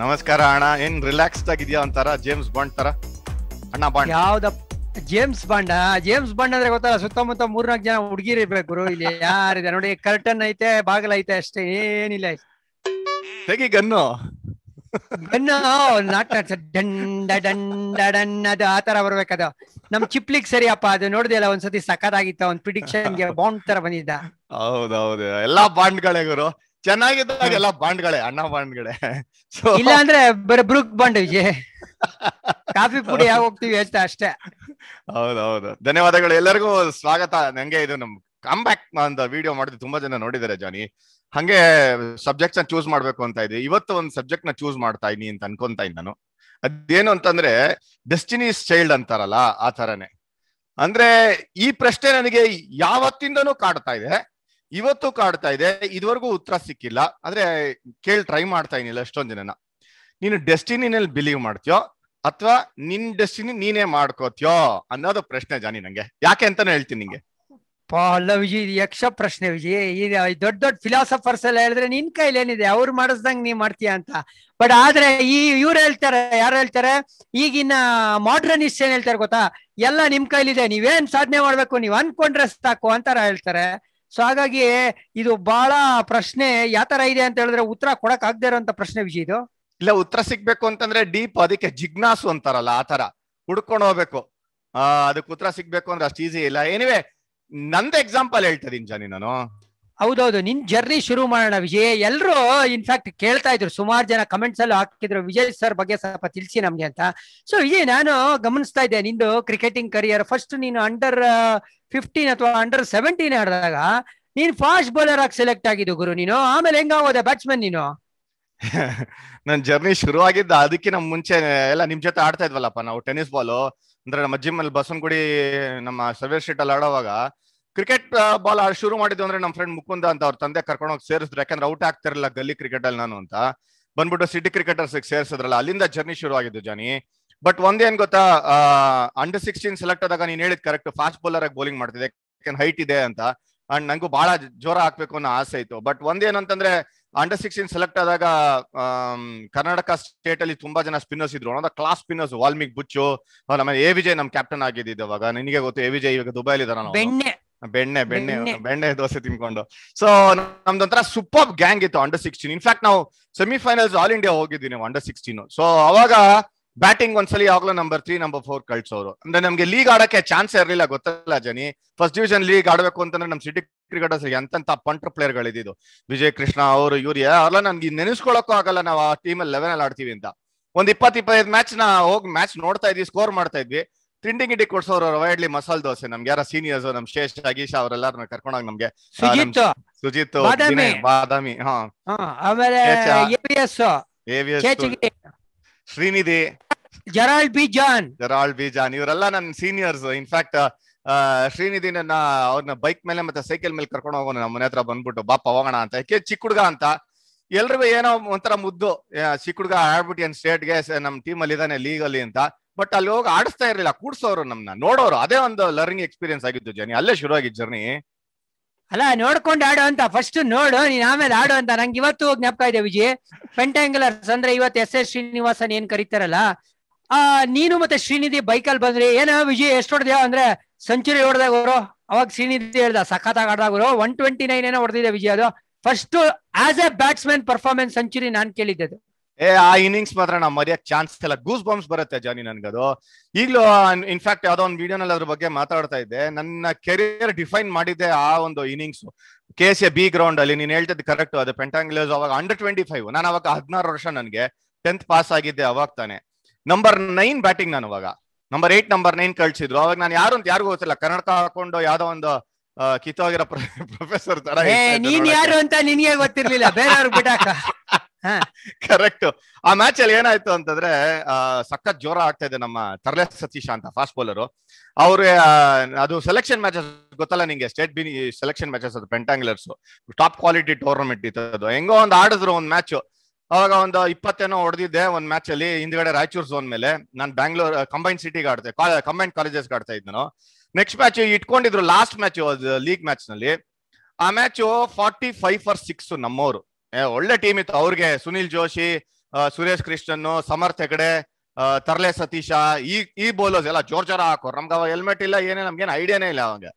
ನಮಸ್ಕಾರ ಅಣ್ಣ ಏನ್ ರಿಲ್ಯಾಕ್ಸ್ ಆಗಿದ್ಯಾ ಅಂತಾರ ಜೇಮ್ಸ್ ಬಾಂಡ್ ತರ ಅಣ್ಣ ಬಾಂಡ್ ಯಾವ್ದ ಜೇಮ್ಸ್ ಬಾಂಡ್ ಜೇಮ್ಸ್ ಬಾಂಡ್ ಅಂದ್ರೆ ಗೊತ್ತಲ್ಲ ಸುತ್ತಮುತ್ತ ಮೂರ್ನಾಲ್ಕು ಜನ ಹುಡುಗಿರಿ ಇರ್ಬೇಕು ಇಲ್ಲಿ ಯಾರಿದೆ ನೋಡಿ ಕರ್ಟನ್ ಐತೆ ಬಾಗಿಲ ಐತೆ ಅಷ್ಟೇ ಏನಿಲ್ಲ ತೆಗಿ ಗನ್ನು ಗನ್ನು ನಾಟ ದಂಡ ದಂಡ ಡನ್ನ ಅದು ಆತರ ಬರ್ಬೇಕದು ನಮ್ ಚಿಪ್ಲಿಗ್ ಸರಿಯಪ್ಪ ಅದು ನೋಡಿದೆಲ್ಲ ಒಂದ್ಸತಿ ಸಖತ್ ಆಗಿತ್ತ ಒಂದ್ ಪ್ರಿಡಿಕ್ಷನ್ ಬಾಂಡ್ ತರ ಬಂದಿದ್ದ ಹೌದೌದು ಎಲ್ಲಾ ಬಾಂಡ್ಗಳೇ ಗುರು ಚೆನ್ನಾಗಿದ್ದಾಗ ಎಲ್ಲ ಬಾಂಡ್ಗಳೇ ಅಣ್ಣ ಬಾಂಡ್ಗಳೇ ಇಲ್ಲ ಅಂದ್ರೆ ಬರೀ ಬ್ರೂಕ್ ಬಾಂಡ್ ವಿಜಯ್ ಕಾಫಿ ಪುಡಿ ಯಾವ ಹೋಗ್ತೀವಿ ಅಂತ ಅಷ್ಟೇ ಹೌದೌದು ಧನ್ಯವಾದಗಳು ಎಲ್ಲರಿಗೂ ಸ್ವಾಗತ ನಂಗೆ ಇದು ನಮ್ ಕಮ್ ಬ್ಯಾಕ್ ಅಂತ ವಿಡಿಯೋ ಮಾಡಿದ್ರೆ ತುಂಬಾ ಜನ ನೋಡಿದಾರೆ ಜಾನಿ ಹಂಗೆ ಸಬ್ಜೆಕ್ಟ್ ನ ಚೂಸ್ ಮಾಡ್ಬೇಕು ಅಂತ ಇದೆ ಇವತ್ತು ಒಂದು ಸಬ್ಜೆಕ್ಟ್ ನ ಚೂಸ್ ಮಾಡ್ತಾ ಇದೀನಿ ಅಂತ ಅನ್ಕೊಂತ ಇದ್ ನಾನು ಅದೇನು ಅಂತಂದ್ರೆ ಡೆಸ್ಟಿನೀಸ್ ಚೈಲ್ಡ್ ಅಂತಾರಲ್ಲ ಆ ತರನೇ ಅಂದ್ರೆ ಈ ಪ್ರಶ್ನೆ ನನಗೆ ಯಾವತ್ತಿಂದನೂ ಕಾಡ್ತಾ ಇದೆ ಇವತ್ತು ಕಾಡ್ತಾ ಇದೆ ಇದುವರೆಗೂ ಉತ್ತರ ಸಿಕ್ಕಿಲ್ಲ ಆದ್ರೆ ಕೇಳಿ ಟ್ರೈ ಮಾಡ್ತಾ ಇದೀನಿಲ್ಲ ಎಷ್ಟೊಂದ್ ಜನನ ನೀನು ಡೆಸ್ಟಿನಿನಲ್ಲಿ ಬಿಲೀವ್ ಮಾಡ್ತೀಯೋ ಅಥವಾ ನಿನ್ ಡೆಸ್ಟಿನಿ ನೀನೇ ಮಾಡ್ಕೋತ್ಯೋ ಅನ್ನೋದು ಪ್ರಶ್ನೆ ಜಾನಿ ನಂಗೆ ಯಾಕೆ ಅಂತಾನೆ ಹೇಳ್ತೀನಿ ನಿಂಗೆ ಅಲ್ಲ ವಿಜಿ ಯಕ್ಷ ಪ್ರಶ್ನೆ ವಿಜಯ್ ಈ ದೊಡ್ಡ ದೊಡ್ಡ ಫಿಲಾಸಫರ್ಸ್ ಎಲ್ಲ ಹೇಳಿದ್ರೆ ನಿನ್ ಕೈಲಿ ಏನಿದೆ ಅವ್ರು ಮಾಡಿಸ್ದಂಗ್ ನೀವ್ ಮಾಡ್ತೀಯಾ ಅಂತ ಬಟ್ ಆದ್ರೆ ಈ ಇವ್ರು ಹೇಳ್ತಾರೆ ಯಾರು ಹೇಳ್ತಾರೆ ಈಗಿನ ಮಾಡ್ರನಿಸ್ಟ್ ಏನ್ ಹೇಳ್ತಾರೆ ಗೊತ್ತಾ ಎಲ್ಲ ನಿಮ್ ಕೈಲಿದೆ ನೀವೇನ್ ಸಾಧನೆ ಮಾಡ್ಬೇಕು ನೀವ್ ಅನ್ಕೊಂಡ್ರೆ ಸಾಕು ಅಂತಾರ ಹೇಳ್ತಾರೆ ಸೊ ಹಾಗಾಗಿ ಇದು ಬಹಳ ಪ್ರಶ್ನೆ ಯಾವ ತರ ಇದೆ ಅಂತ ಹೇಳಿದ್ರೆ ಉತ್ತರ ಕೊಡಕ್ ಆಗದೆ ಇರೋಂತ ಪ್ರಶ್ನೆ ವಿಜಯ್ ಇದು ಇಲ್ಲ ಉತ್ತರ ಸಿಗ್ಬೇಕು ಅಂತಂದ್ರೆ ಡೀಪ್ ಅದಕ್ಕೆ ಜಿಜ್ಞಾಸು ಅಂತಾರಲ್ಲ ಆ ತರ ಹುಡ್ಕೊಂಡು ಹೋಗ್ಬೇಕು ಅದಕ್ಕೆ ಉತ್ತರ ಸಿಗ್ಬೇಕು ಅಂದ್ರೆ ಅಷ್ಟು ಈಸಿ ಇಲ್ಲ ಏನಿವೆ ನಂದು ಎಕ್ಸಾಂಪಲ್ ಹೇಳ್ತದೀನಿ ಜನ ನಾನು ಹೌದೌದು ನಿನ್ ಜರ್ನಿ ಶುರು ಮಾಡೋಣ ವಿಜಯ್ ಎಲ್ಲರೂ ಇನ್ಫ್ಯಾಕ್ಟ್ ಕೇಳ್ತಾ ಇದ್ರು ಸುಮಾರು ಜನ ಕಮೆಂಟ್ಸ್ ಅಲ್ಲಿ ಹಾಕಿದ್ರು ವಿಜಯ್ ಸರ್ ಬಗ್ಗೆ ಸ್ವಲ್ಪ ತಿಳಿಸಿ ನಮ್ಗೆ ಅಂತ ಸೊ ವಿಜಯ್ ನಾನು ಗಮನಿಸ್ತಾ ಇದ್ದೆ ನಿಂದು ಕ್ರಿಕೆಟಿಂಗ್ ಕರಿಯರ್ ಫಸ್ಟ್ ನೀನು ಅಂಡರ್ ಫಿಫ್ಟೀನ್ ಅಥವಾ ಅಂಡರ್ ಸೆವೆಂಟೀನ್ ಆಡಿದಾಗ ನೀನ್ ಫಾಸ್ಟ್ ಬೌಲರ್ ಆಗಿ ಸೆಲೆಕ್ಟ್ ಆಗಿದ್ದು ಗುರು ನೀನು ಆಮೇಲೆ ಹೆಂಗಾಗೋದೆ ಬ್ಯಾಟ್ಸ್ಮನ್ ನೀನು ನನ್ ಜರ್ನಿ ಶುರು ಆಗಿದ್ದ ಅದಕ್ಕೆ ನಮ್ ಮುಂಚೆ ಎಲ್ಲ ನಿಮ್ ಜೊತೆ ಆಡ್ತಾ ಇದ್ವಲ್ಲಪ್ಪ ನಾವು ಟೆನಿಸ್ ಬಾಲ್ ಅಂದ್ರೆ ನಮ್ಮ ಜಿಮ್ ಅಲ್ಲಿ ಬಸವನಗುಡಿ ನಮ್ಮ ಸರ್ವೇ ಸ್ಟೇಟ್ ಅಲ್ಲಿ ಆಡೋವಾಗ ಕ್ರಿಕೆಟ್ ಬಾಲ್ ಶುರು ಮಾಡಿದ್ವಿ ಅಂದ್ರೆ ನಮ್ಮ ಫ್ರೆಂಡ್ ಮುಕುಂದ ಅಂತ ಅವ್ರ ತಂದೆ ಕರ್ಕೊಂಡು ಹೋಗಿ ಸೇರಿಸಿದ್ರು ಯಾಕಂದ್ರೆ ಔಟ್ ಆಗ್ತಿರಲಿಲ್ಲ ಗಲ್ಲಿ ಕ್ರಿಕೆಟ್ ಅಲ್ಲಿ ನಾನು ಅಂತ ಬಂದ್ಬಿಟ್ಟು ಸಿಟಿ ಕ್ರಿಕೆಟರ್ಸ್ ಸೇರಿಸಿದ್ರಲ್ಲ ಅಲ್ಲಿಂದ ಜರ್ನಿ ಶುರು ಆಗಿದ್ದು ಜಾನಿ ಬಟ್ ಒಂದೇನ್ ಗೊತ್ತಾ ಅಂಡರ್ ಸಿಕ್ಸ್ಟೀನ್ ಸೆಲೆಕ್ಟ್ ಆದಾಗ ನೀನ್ ಹೇಳಿದ್ ಕರೆಕ್ಟ್ ಫಾಸ್ಟ್ ಬೌಲರ್ ಆಗಿ ಬೌಲಿಂಗ್ ಮಾಡ್ತಿದೆ ಹೈಟ್ ಇದೆ ಅಂತ ಅಂಡ್ ನಂಗು ಬಹಳ ಜೋರ ಹಾಕ್ಬೇಕು ಅನ್ನೋ ಆಸೆ ಇತ್ತು ಬಟ್ ಒಂದೇನಂತಂದ್ರೆ ಅಂಡರ್ ಸಿಕ್ಸ್ಟೀನ್ ಸೆಲೆಕ್ಟ್ ಆದಾಗ ಕರ್ನಾಟಕ ಸ್ಟೇಟ್ ಅಲ್ಲಿ ತುಂಬಾ ಜನ ಸ್ಪಿನ್ನರ್ಸ್ ಇದ್ರು ಅನ್ನೋದ ಕ್ಲಾಸ್ ಸ್ಪಿನ್ನರ್ಸ್ ವಾಲ್ಮಿಕ್ ಬುಚ್ಚು ನಮ್ಮ ಎ ವಿಜಯ್ ನಮ್ ಕ್ಯಾಪ್ಟನ್ ಆಗಿದ್ದು ಅವಾಗ ನಿನಗೆ ಗೊತ್ತು ಎ ವಿಜಯ್ ಇವಾಗ ದುಬೈಲ್ ಇದಾರೆ ಬೆಣ್ಣೆ ಬೆಣ್ಣೆ ಬೆಣ್ಣೆ ದೋಸೆ ತಿನ್ಕೊಂಡು ಸೊ ನಮ್ದೊಂಥರ ಸೂಪರ್ ಗ್ಯಾಂಗ್ ಇತ್ತು ಅಂಡರ್ ಸಿಕ್ಸ್ಟೀನ್ ಇನ್ಫ್ಯಾಕ್ಟ್ ನಾವು ಸೆಮಿಫೈನಲ್ಸ್ ಆಲ್ ಇಂಡಿಯಾ ಹೋಗಿದ್ದೀನಿ ಅಂಡರ್ ಸಿಕ್ಸ್ಟೀನ್ ಸೊ ಅವಾಗ ಬ್ಯಾಟಿಂಗ್ ಒಂದ್ಸಲಿ ಯಾವಾಗಲೂ ನಂಬರ್ ತ್ರೀ ನಂಬರ್ ಫೋರ್ ಕಳ್ಸೋರು ಅಂದ್ರೆ ನಮ್ಗೆ ಲೀಗ್ ಆಡಕ್ಕೆ ಚಾನ್ಸ್ ಇರಲಿಲ್ಲ ಗೊತ್ತಲ್ಲ ಜನಿ ಫಸ್ಟ್ ಡಿವಿಷನ್ ಲೀಗ್ ಆಡಬೇಕು ಅಂತಂದ್ರೆ ನಮ್ ಸಿಟಿ ಕ್ರಿಕೆಟರ್ಸ್ ಎಂತ ಪಂಟ್ರ್ ಪ್ಲೇಯರ್ ಗಳಿದ್ದು ವಿಜಯ್ ಕೃಷ್ಣ ಅವರು ಯೂರಿಯಾ ಅವೆಲ್ಲ ನನ್ಗೆ ನೆನೆಸ್ಕೊಳಕ್ಕೂ ಆಗಲ್ಲ ನಾವು ಆ ಟೀಮ್ ಲೆವೆನ್ ಅಲ್ಲಿ ಆಡ್ತೀವಿ ಅಂತ ಒಂದ್ ಇಪ್ಪತ್ ಇಪ್ಪತ್ತೈದು ಮ್ಯಾಚ್ ನಾ ಹೋಗಿ ಮ್ಯಾಚ್ ನೋಡ್ತಾ ಇದ್ವಿ ಸ್ಕೋರ್ ಮಾಡ್ತಾ ಇದ್ವಿ ತಿಂಡಿ ಗಿಂಡಿ ಕೊಡ್ಸೋರು ವೈಡ್ಲಿ ಮಸಾಲ್ ದೋಸೆ ನಮ್ಗೆ ಯಾರ ಸೀನಿಯರ್ಸ್ ನಮ್ ಶೇಷ್ ಅಗೀಶ ಅವ್ರೆಲ್ಲಾರ ಕರ್ಕೊಂಡೋಗಿ ನಮ್ಗೆ ಸುಜಿತ್ ಬಾದಾಮಿ ಹಾ ಆಮೇಲೆ Srinidhi Gerald B John Gerald B John ಇವರೆಲ್ಲ ನನ್ನ ಸೀನಿಯರ್ಸ್ ಇನ್ಫ್ಯಾಕ್ಟ್ ಶ್ರೀನಿಧಿ ನನ್ನ ಅವ್ರನ್ನ ಬೈಕ್ ಮೇಲೆ ಮತ್ತೆ ಸೈಕಲ್ ಮೇಲೆ ಕರ್ಕೊಂಡು ಹೋಗೋಣ ನಮ್ಮ ಮನೆ ಹತ್ರ ಬಂದ್ಬಿಟ್ಟು ಬಾಪ ಹೋಗೋಣ ಅಂತ ಯಾಕೆ ಚಿಕ್ಕ ಹುಡುಗ ಅಂತ ಎಲ್ರಿಗೂ ಏನೋ ಒಂಥರ ಮುದ್ದು ಚಿಕ್ಕ ಹುಡುಗ ಆಡ್ಬಿಟ್ಟು ಏನ್ ಸ್ಟೇಟ್ಗೆ ನಮ್ ಟೀಮ್ ಅಲ್ಲಿ ಇದಾನೆ ಲೀಗಲ್ಲಿ ಅಂತ ಬಟ್ ಅಲ್ಲಿ ಹೋಗಿ ಆಡಿಸ್ತಾ ಇರಲಿಲ್ಲ ಕೂಡ್ಸೋರು ನಮ್ನ ನೋಡೋರು ಅದೇ ಒಂದು ಲರ್ನಿಂಗ್ ಎಕ್ಸ್ಪೀರಿಯನ್ಸ್ ಆಗಿತ್ತು ಜರ್ನಿ ಅಲ್ಲೇ ಶುರು ಆಗಿದ್ದು ಜರ್ನಿ ಅಲ್ಲ ನೋಡ್ಕೊಂಡು ಆಡೋ ಅಂತ ಫಸ್ಟ್ ನೋಡು ನೀನ್ ಆಮೇಲೆ ಆಡೋ ಅಂತ ನಂಗೆ ಇವತ್ತು ಜ್ಞಾಪಕ ಇದೆ ವಿಜಯ್ ಪೆಂಟ್ಯಾಂಗ್ಯುಲರ್ಸ್ ಅಂದ್ರೆ ಇವತ್ತು ಎಸ್ ಎಸ್ ಶ್ರೀನಿವಾಸನ್ ಏನ್ ಕರೀತಾರಲ್ಲ ಆ ನೀನು ಮತ್ತೆ ಶ್ರೀನಿಧಿ ಬೈಕಲ್ ಬಂದ್ರಿ ಏನೋ ವಿಜಯ್ ಎಷ್ಟು ಹೊಡೆದ ಅಂದ್ರೆ ಸೆಂಚುರಿ ಹೊಡೆದಾಗ ಅವರು ಅವಾಗ ಶ್ರೀನಿಧಿ ಹೇಳ್ದ ಸಖತ್ತಾಗಿ ಆಡ್ದಾಗರು ಒನ್ ಟ್ವೆಂಟಿ ನೈನ್ ಏನೋ ಹೊಡೆದಿದೆ ವಿಜಯ್ ಅದು first as a batsman performance century ನಾನು ಅದು ಏ ಆ ಇನ್ನಿಂಗ್ಸ್ ಮಾತ್ರ ನಾವು ಮರೆಯಕ್ ಚಾನ್ಸ್ ಇಲ್ಲ ಗೂಸ್ ಬಾಂಬ್ಸ್ ಬರುತ್ತೆ ಜಾನಿ ನನ್ಗದು ಈಗಲೂ ಇನ್ಫ್ಯಾಕ್ಟ್ ಯಾವ್ದೋ ಒಂದು ವಿಡಿಯೋನಲ್ಲಿ ಅದ್ರ ಬಗ್ಗೆ ಮಾತಾಡ್ತಾ ಇದ್ದೆ ನನ್ನ ಕೆರಿಯರ್ ಡಿಫೈನ್ ಮಾಡಿದ್ದೆ ಆ ಒಂದು innings K S A B ground ಅಲ್ಲಿ ನೀನ್ ಹೇಳ್ತದ್ ಕರೆಕ್ಟ್ ಅದು ಪೆಂಟಾಂಗ್ಲೇಸ್ ಅವಾಗ ಅಂಡರ್ ಟ್ವೆಂಟಿ ಫೈವ್ ನಾನು ಅವಾಗ ಹದಿನಾರು ವರ್ಷ ನನ್ಗೆ ಟೆಂತ್ ಪಾಸ್ ಆಗಿದ್ದೆ ಅವಾಗ ತಾನೆ ನಂಬರ್ ನೈನ್ ಬ್ಯಾಟಿಂಗ್ ನಾನು ಅವಾಗ ನಂಬರ್ ಏಟ್ ನಂಬರ್ ನೈನ್ ಕಳ್ಸಿದ್ರು ಅವಾಗ ನಾನು ಯಾರು ಅಂತ ಯಾರಿಗೂ ಗೊತ್ತಿಲ್ಲ ಕನ್ನಡಕ ಹಾಕೊಂಡು ಯಾವ್ದೋ ಒಂದು ಕಿತ್ತೋಗಿರೋ ಪ್ರೊಫೆಸರ್ ತರ ನೀನ್ ಯಾರು ಅಂತ ನಿನ್ಗೆ ಗೊತ್ತಿರ್ಲಿಲ್ಲ ಯಾರು ಬಿಟ್ಟಾಕ ಕರೆಕ್ಟ್ ಆ ಮ್ಯಾಚ್ ಅಲ್ಲಿ ಏನಾಯ್ತು ಅಂತಂದ್ರೆ ಸಖತ್ ಜೋರ ಆಗ್ತಾ ಇದೆ ನಮ್ಮ ತರ್ಲೆ ಸತೀಶ ಅಂತ ಫಾಸ್ಟ್ ಬೌಲರ್ ಅವ್ರ ಅದು ಸೆಲೆಕ್ಷನ್ ಮ್ಯಾಚಸ್ ಗೊತ್ತಲ್ಲ ನಿಂಗೆ ಸ್ಟೇಟ್ ಬಿ ಸೆಲೆಕ್ಷನ್ ಮ್ಯಾಚಸ್ ಅದು ಪೆಂಟಾಂಗ್ಲರ್ಸ್ ಟಾಪ್ ಕ್ವಾಲಿಟಿ ಟೂರ್ನಮೆಂಟ್ ಇತ್ತು ಹೆಂಗೋ ಒಂದು ಆಡಿದ್ರು ಒಂದ್ ಮ್ಯಾಚ್ ಅವಾಗ ಒಂದು ಇಪ್ಪತ್ತೇನೋ ಹೊಡೆದಿದ್ದೆ ಒಂದ್ ಮ್ಯಾಚ್ ಅಲ್ಲಿ ಹಿಂದ್ಗಡೆ ರಾಯಚೂರು ಝೋನ್ ಮೇಲೆ ನಾನು ಬ್ಯಾಂಗ್ಳೂರ್ ಕಂಬೈನ್ ಸಿಟಿಗೆ ಆಡ್ತೆ ಕಂಬೈನ್ ಕಾಲೇಜಸ್ ಆಡ್ತಾ ಇದ್ ನಾನು ನೆಕ್ಸ್ಟ್ ಮ್ಯಾಚ್ ಇಟ್ಕೊಂಡಿದ್ರು ಲಾಸ್ಟ್ ಮ್ಯಾಚ್ ಲೀಗ್ ಮ್ಯಾಚ್ ನಲ್ಲಿ ಆ match forty five for six ನಮ್ಮವರು ಒಳ್ಳೆ ಟೀಮ್ ಇತ್ತು ಅವ್ರಿಗೆ ಸುನಿಲ್ ಜೋಶಿ ಸುರೇಶ್ ಕೃಷ್ಣನ್ ಸಮರ್ಥ್ ಹೆಗಡೆ ತರ್ಲೆ ಸತೀಶ ಈ ಈ ಬೌಲರ್ಸ್ ಎಲ್ಲ ಜೋರ್ ಜೋರ ಹಾಕೋರು ನಮ್ಗೆ ಅವ ಹೆಲ್ಮೆಟ್ ಇಲ್ಲ ಏನೇ ನಮ್ಗೇನ್ ಐಡಿಯಾನೇ ಇಲ್ಲ ಅವಂಗೆ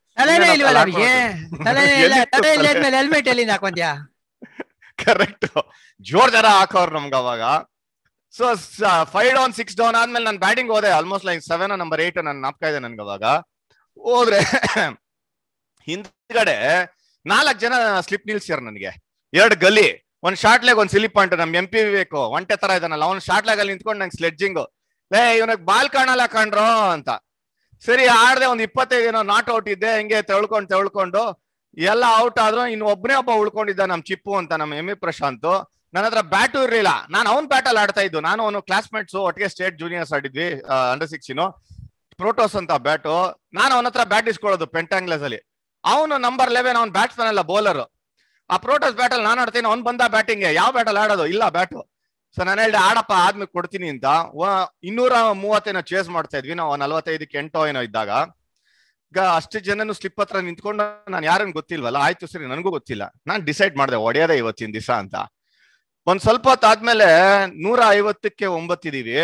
ಕರೆಕ್ಟ್ ಜೋರ್ ಜರ ಹಾಕೋರು ನಮ್ಗೆ ಅವಾಗ so five down six down ಆದ್ಮೇಲೆ ನಾನು ಬ್ಯಾಟಿಂಗ್ ಹೋದೆ almost like seven number eight ನಾನು ನಾಪ್ಕ ಇದೆ ನನ್ಗೆ ಅವಾಗ ಹೋದ್ರೆ ಹಿಂದ್ಗಡೆ ನಾಲ್ಕು ಜನ ಸ್ಲಿಪ್ ನಿಲ್ಸ್ಯಾರ ನನಗೆ ಎರಡು ಗಲಿ ಒಂದ್ ಶಾರ್ಟ್ ಲೆಗ್ ಒಂದ್ ಸಿಲಿಪ್ ಪಾಯಿಂಟ್ ನಮ್ ಎಂ ಪಿ ಬೇಕು ಒಂಟೆ ತರ ಇದಾನಲ್ಲ ಅವ್ನ್ ಶಾರ್ಟ್ ಲೆಗ್ ಅಲ್ಲಿ ನಿಂತ್ಕೊಂಡು ನಂಗೆ ಸ್ಲೆಡ್ಜಿಂಗ್ ಲೇ ಇವನಿಗೆ ಬಾಲ್ ಕಾಣಲ್ಲ ಕಣ್ರೋ ಅಂತ ಸರಿ ಆಡದೆ ಒಂದ್ ಇಪ್ಪತ್ತೈದು ಏನೋ ನಾಟ್ ಔಟ್ ಇದ್ದೆ ಹಿಂಗೆ ತೆಳ್ಕೊಂಡು ತೆಳ್ಕೊಂಡು ಎಲ್ಲ ಔಟ್ ಆದ್ರು ಇನ್ ಒಬ್ಬನೇ ಒಬ್ಬ ಉಳ್ಕೊಂಡಿದ್ದ ನಮ್ ಚಿಪ್ಪು ಅಂತ ನಮ್ ಎಂ ಇ e ಪ್ರಶಾಂತ್ ನನ್ನ ಹತ್ರ ಬ್ಯಾಟು ಇರ್ಲಿಲ್ಲ ನಾನು ಬ್ಯಾಟ್ ಬ್ಯಾಟಲ್ ಆಡ್ತಾ ಇದ್ದು ನಾನು ಅವನು ಕ್ಲಾಸ್ಮೇಟ್ಸ್ ಒಟ್ಟಿಗೆ ಸ್ಟೇಟ್ ಜೂನಿಯರ್ಸ್ ಆಡಿದ್ವಿ ಅಂಡರ್ ಸಿಕ್ಸ್ಟೀನು ಪ್ರೋಟೋಸ್ ಅಂತ ಬ್ಯಾಟು ನಾನು ಅವನ ಹತ್ರ ಬ್ಯಾಟ್ ಇಸ್ಕೊಳ್ಳೋದು ಪೆಂಟಾಂಗ್ಲಸ್ ಅಲ್ಲಿ ಅವನು ನಂಬರ್ ಲೆವೆನ್ ಅವ್ನ ಬ್ಯಾಟ್ಸ್ಮನ್ ಅಲ್ಲ ಬೌಲರ್ ಆ ಪ್ರೋಟಸ್ ಬ್ಯಾಟಲ್ ನಾನು ಆಡ್ತೀನಿ ಅವ್ನು ಬಂದ ಬ್ಯಾಟಿಂಗ್ ಯಾವ ಬ್ಯಾಟಲ್ ಆಡೋದು ಇಲ್ಲ ಬ್ಯಾಟು ಸೊ ನಾನು ಹೇಳಿದೆ ಆಡಪ್ಪ ಆದ್ಮೇಲೆ ಕೊಡ್ತೀನಿ ಅಂತ ಇನ್ನೂರ ಮೂವತ್ತೇನೋ ಚೇಸ್ ಮಾಡ್ತಾ ಇದ್ವಿ ನಾವು ನಲ್ವತ್ತೈದಕ್ಕೆ ಎಂಟೋ ಏನೋ ಇದ್ದಾಗ ಈಗ ಅಷ್ಟು ಜನನು ಸ್ಲಿಪ್ ಹತ್ರ ನಿಂತ್ಕೊಂಡು ನಾನು ಯಾರನ್ನು ಗೊತ್ತಿಲ್ವಲ್ಲ ಆಯ್ತು ಸರಿ ನನಗೂ ಗೊತ್ತಿಲ್ಲ ನಾನು ಡಿಸೈಡ್ ಮಾಡಿದೆ ಒಡೆಯದೇ ಇವತ್ತಿನ ದಿವಸ ಅಂತ ಒಂದ್ ಸ್ವಲ್ಪ ಆದ್ಮೇಲೆ ನೂರ ಐವತ್ತಕ್ಕೆ ಒಂಬತ್ತಿದೀವಿ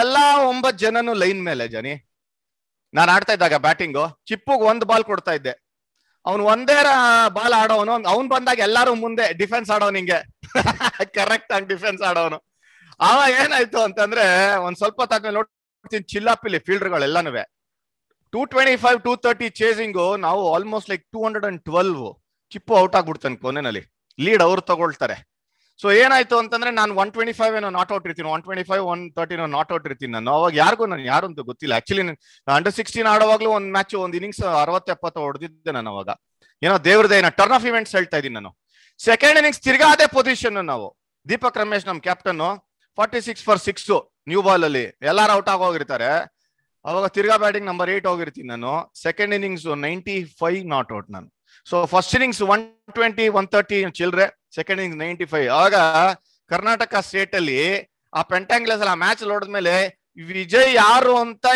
ಎಲ್ಲಾ ಒಂಬತ್ತು ಜನನು ಲೈನ್ ಮೇಲೆ ಜನಿ ನಾನು ಆಡ್ತಾ ಇದ್ದಾಗ ಬ್ಯಾಟಿಂಗು ಚಿಪ್ಪುಗೆ ಒಂದ್ ಬಾಲ್ ಕೊಡ್ತಾ ಇದ್ದೆ ಅವ್ನು ಒಂದೇ ಬಾಲ್ ಆಡೋನು ಅವ್ನ್ ಬಂದಾಗ ಎಲ್ಲಾರು ಮುಂದೆ ಡಿಫೆನ್ಸ್ ಆಡೋನು ಹಿಂಗೆ ಕರೆಕ್ಟ್ ಆಗಿ ಡಿಫೆನ್ಸ್ ಆಡೋನು ಅವ ಏನಾಯ್ತು ಅಂತಂದ್ರೆ ಒಂದ್ ಸ್ವಲ್ಪ ತಕ್ಕ ನೋಡ್ತೀನಿ ಚಿಲ್ಲಾಪಿಲಿ ಫೀಲ್ಡರ್ಗಳೆಲ್ಲಾನು two twenty five two thirty chasing ನಾವು almost like two hundred and twelve ಚಿಪ್ಪು ಔಟ್ ಆಗ್ಬಿಡ್ತಾನೆ ಕೊನೆಯಲ್ಲಿ ಲೀಡ್ ಅವ್ರು ತಗೊಳ್ತಾರೆ ಸೊ ಏನಾಯ್ತು ಅಂತಂದ್ರೆ ನಾನು ಒನ್ ಟ್ವೆಂಟಿ ಫೈವ್ ಏನೋ ನಾಟ್ ಔಟ್ ಇರ್ತೀನಿ ಒನ್ ಟ್ವೆಂಟಿ ಫೈವ್ ಒನ್ ತರ್ಟಿನೋ ನಾಟ್ ಔಟ್ ಇರ್ತೀನಿ ನಾನು ಅವಾಗ ಯಾರಿಗೂ ನಾನು ಯಾರು ಅಂತ ಗೊತ್ತಿಲ್ಲ ಆಕ್ಚುಲಿ ಅಂಡರ್ ಸಿಕ್ಸ್ಟೀನ್ ಆಡುವಾಗ್ಲೂ ಒಂದು ಮ್ಯಾಚ್ ಒಂದು ಇನ್ನಿಂಗ್ಸ್ ಅರವತ್ತು ಎಪ್ಪತ್ತು ಹೊಡೆದಿದ್ದೆ ನಾನು ಅವಾಗ ಏನೋ ದೇವ್ರದ ಟರ್ನ್ ಆಫ್ ಇವೆಂಟ್ಸ್ ಹೇಳ್ತಾ ಇದ್ದೀನಿ ನಾನು ಸೆಕೆಂಡ್ ಇನಿಂಗ್ಸ್ ತಿರ್ಗಾ ಅದೇ ಪೊಸಿಷನ್ ನಾವು ದೀಪಕ್ ರಮೇಶ್ ನಮ್ captain forty six for six new ball ಅಲ್ಲಿ ಎಲ್ಲಾರು ಔಟ್ ಆಗೋಗಿರ್ತಾರೆ ಅವಾಗ ತಿರ್ಗಾ ಬ್ಯಾಟಿಂಗ್ ನಂಬರ್ ಏಟ್ ಹೋಗಿರ್ತೀನಿ ನಾನು second innings ninety five not out ನಾನು so first innings one twenty one thirty ಚಿಲ್ರೆ ಸೆಕೆಂಡ್ ಇನಿಂಗ್ ನೈಂಟಿ ಫೈವ್ ಆವಾಗ ಕರ್ನಾಟಕ ಸ್ಟೇಟ್ ಅಲ್ಲಿ ಆ ಪೆಂಟಾಂಗ್ಲಸ್ ಆ ಮ್ಯಾಚ್ ನೋಡಿದ್ಮೇಲೆ ವಿಜಯ್ ಯಾರು ಅಂತ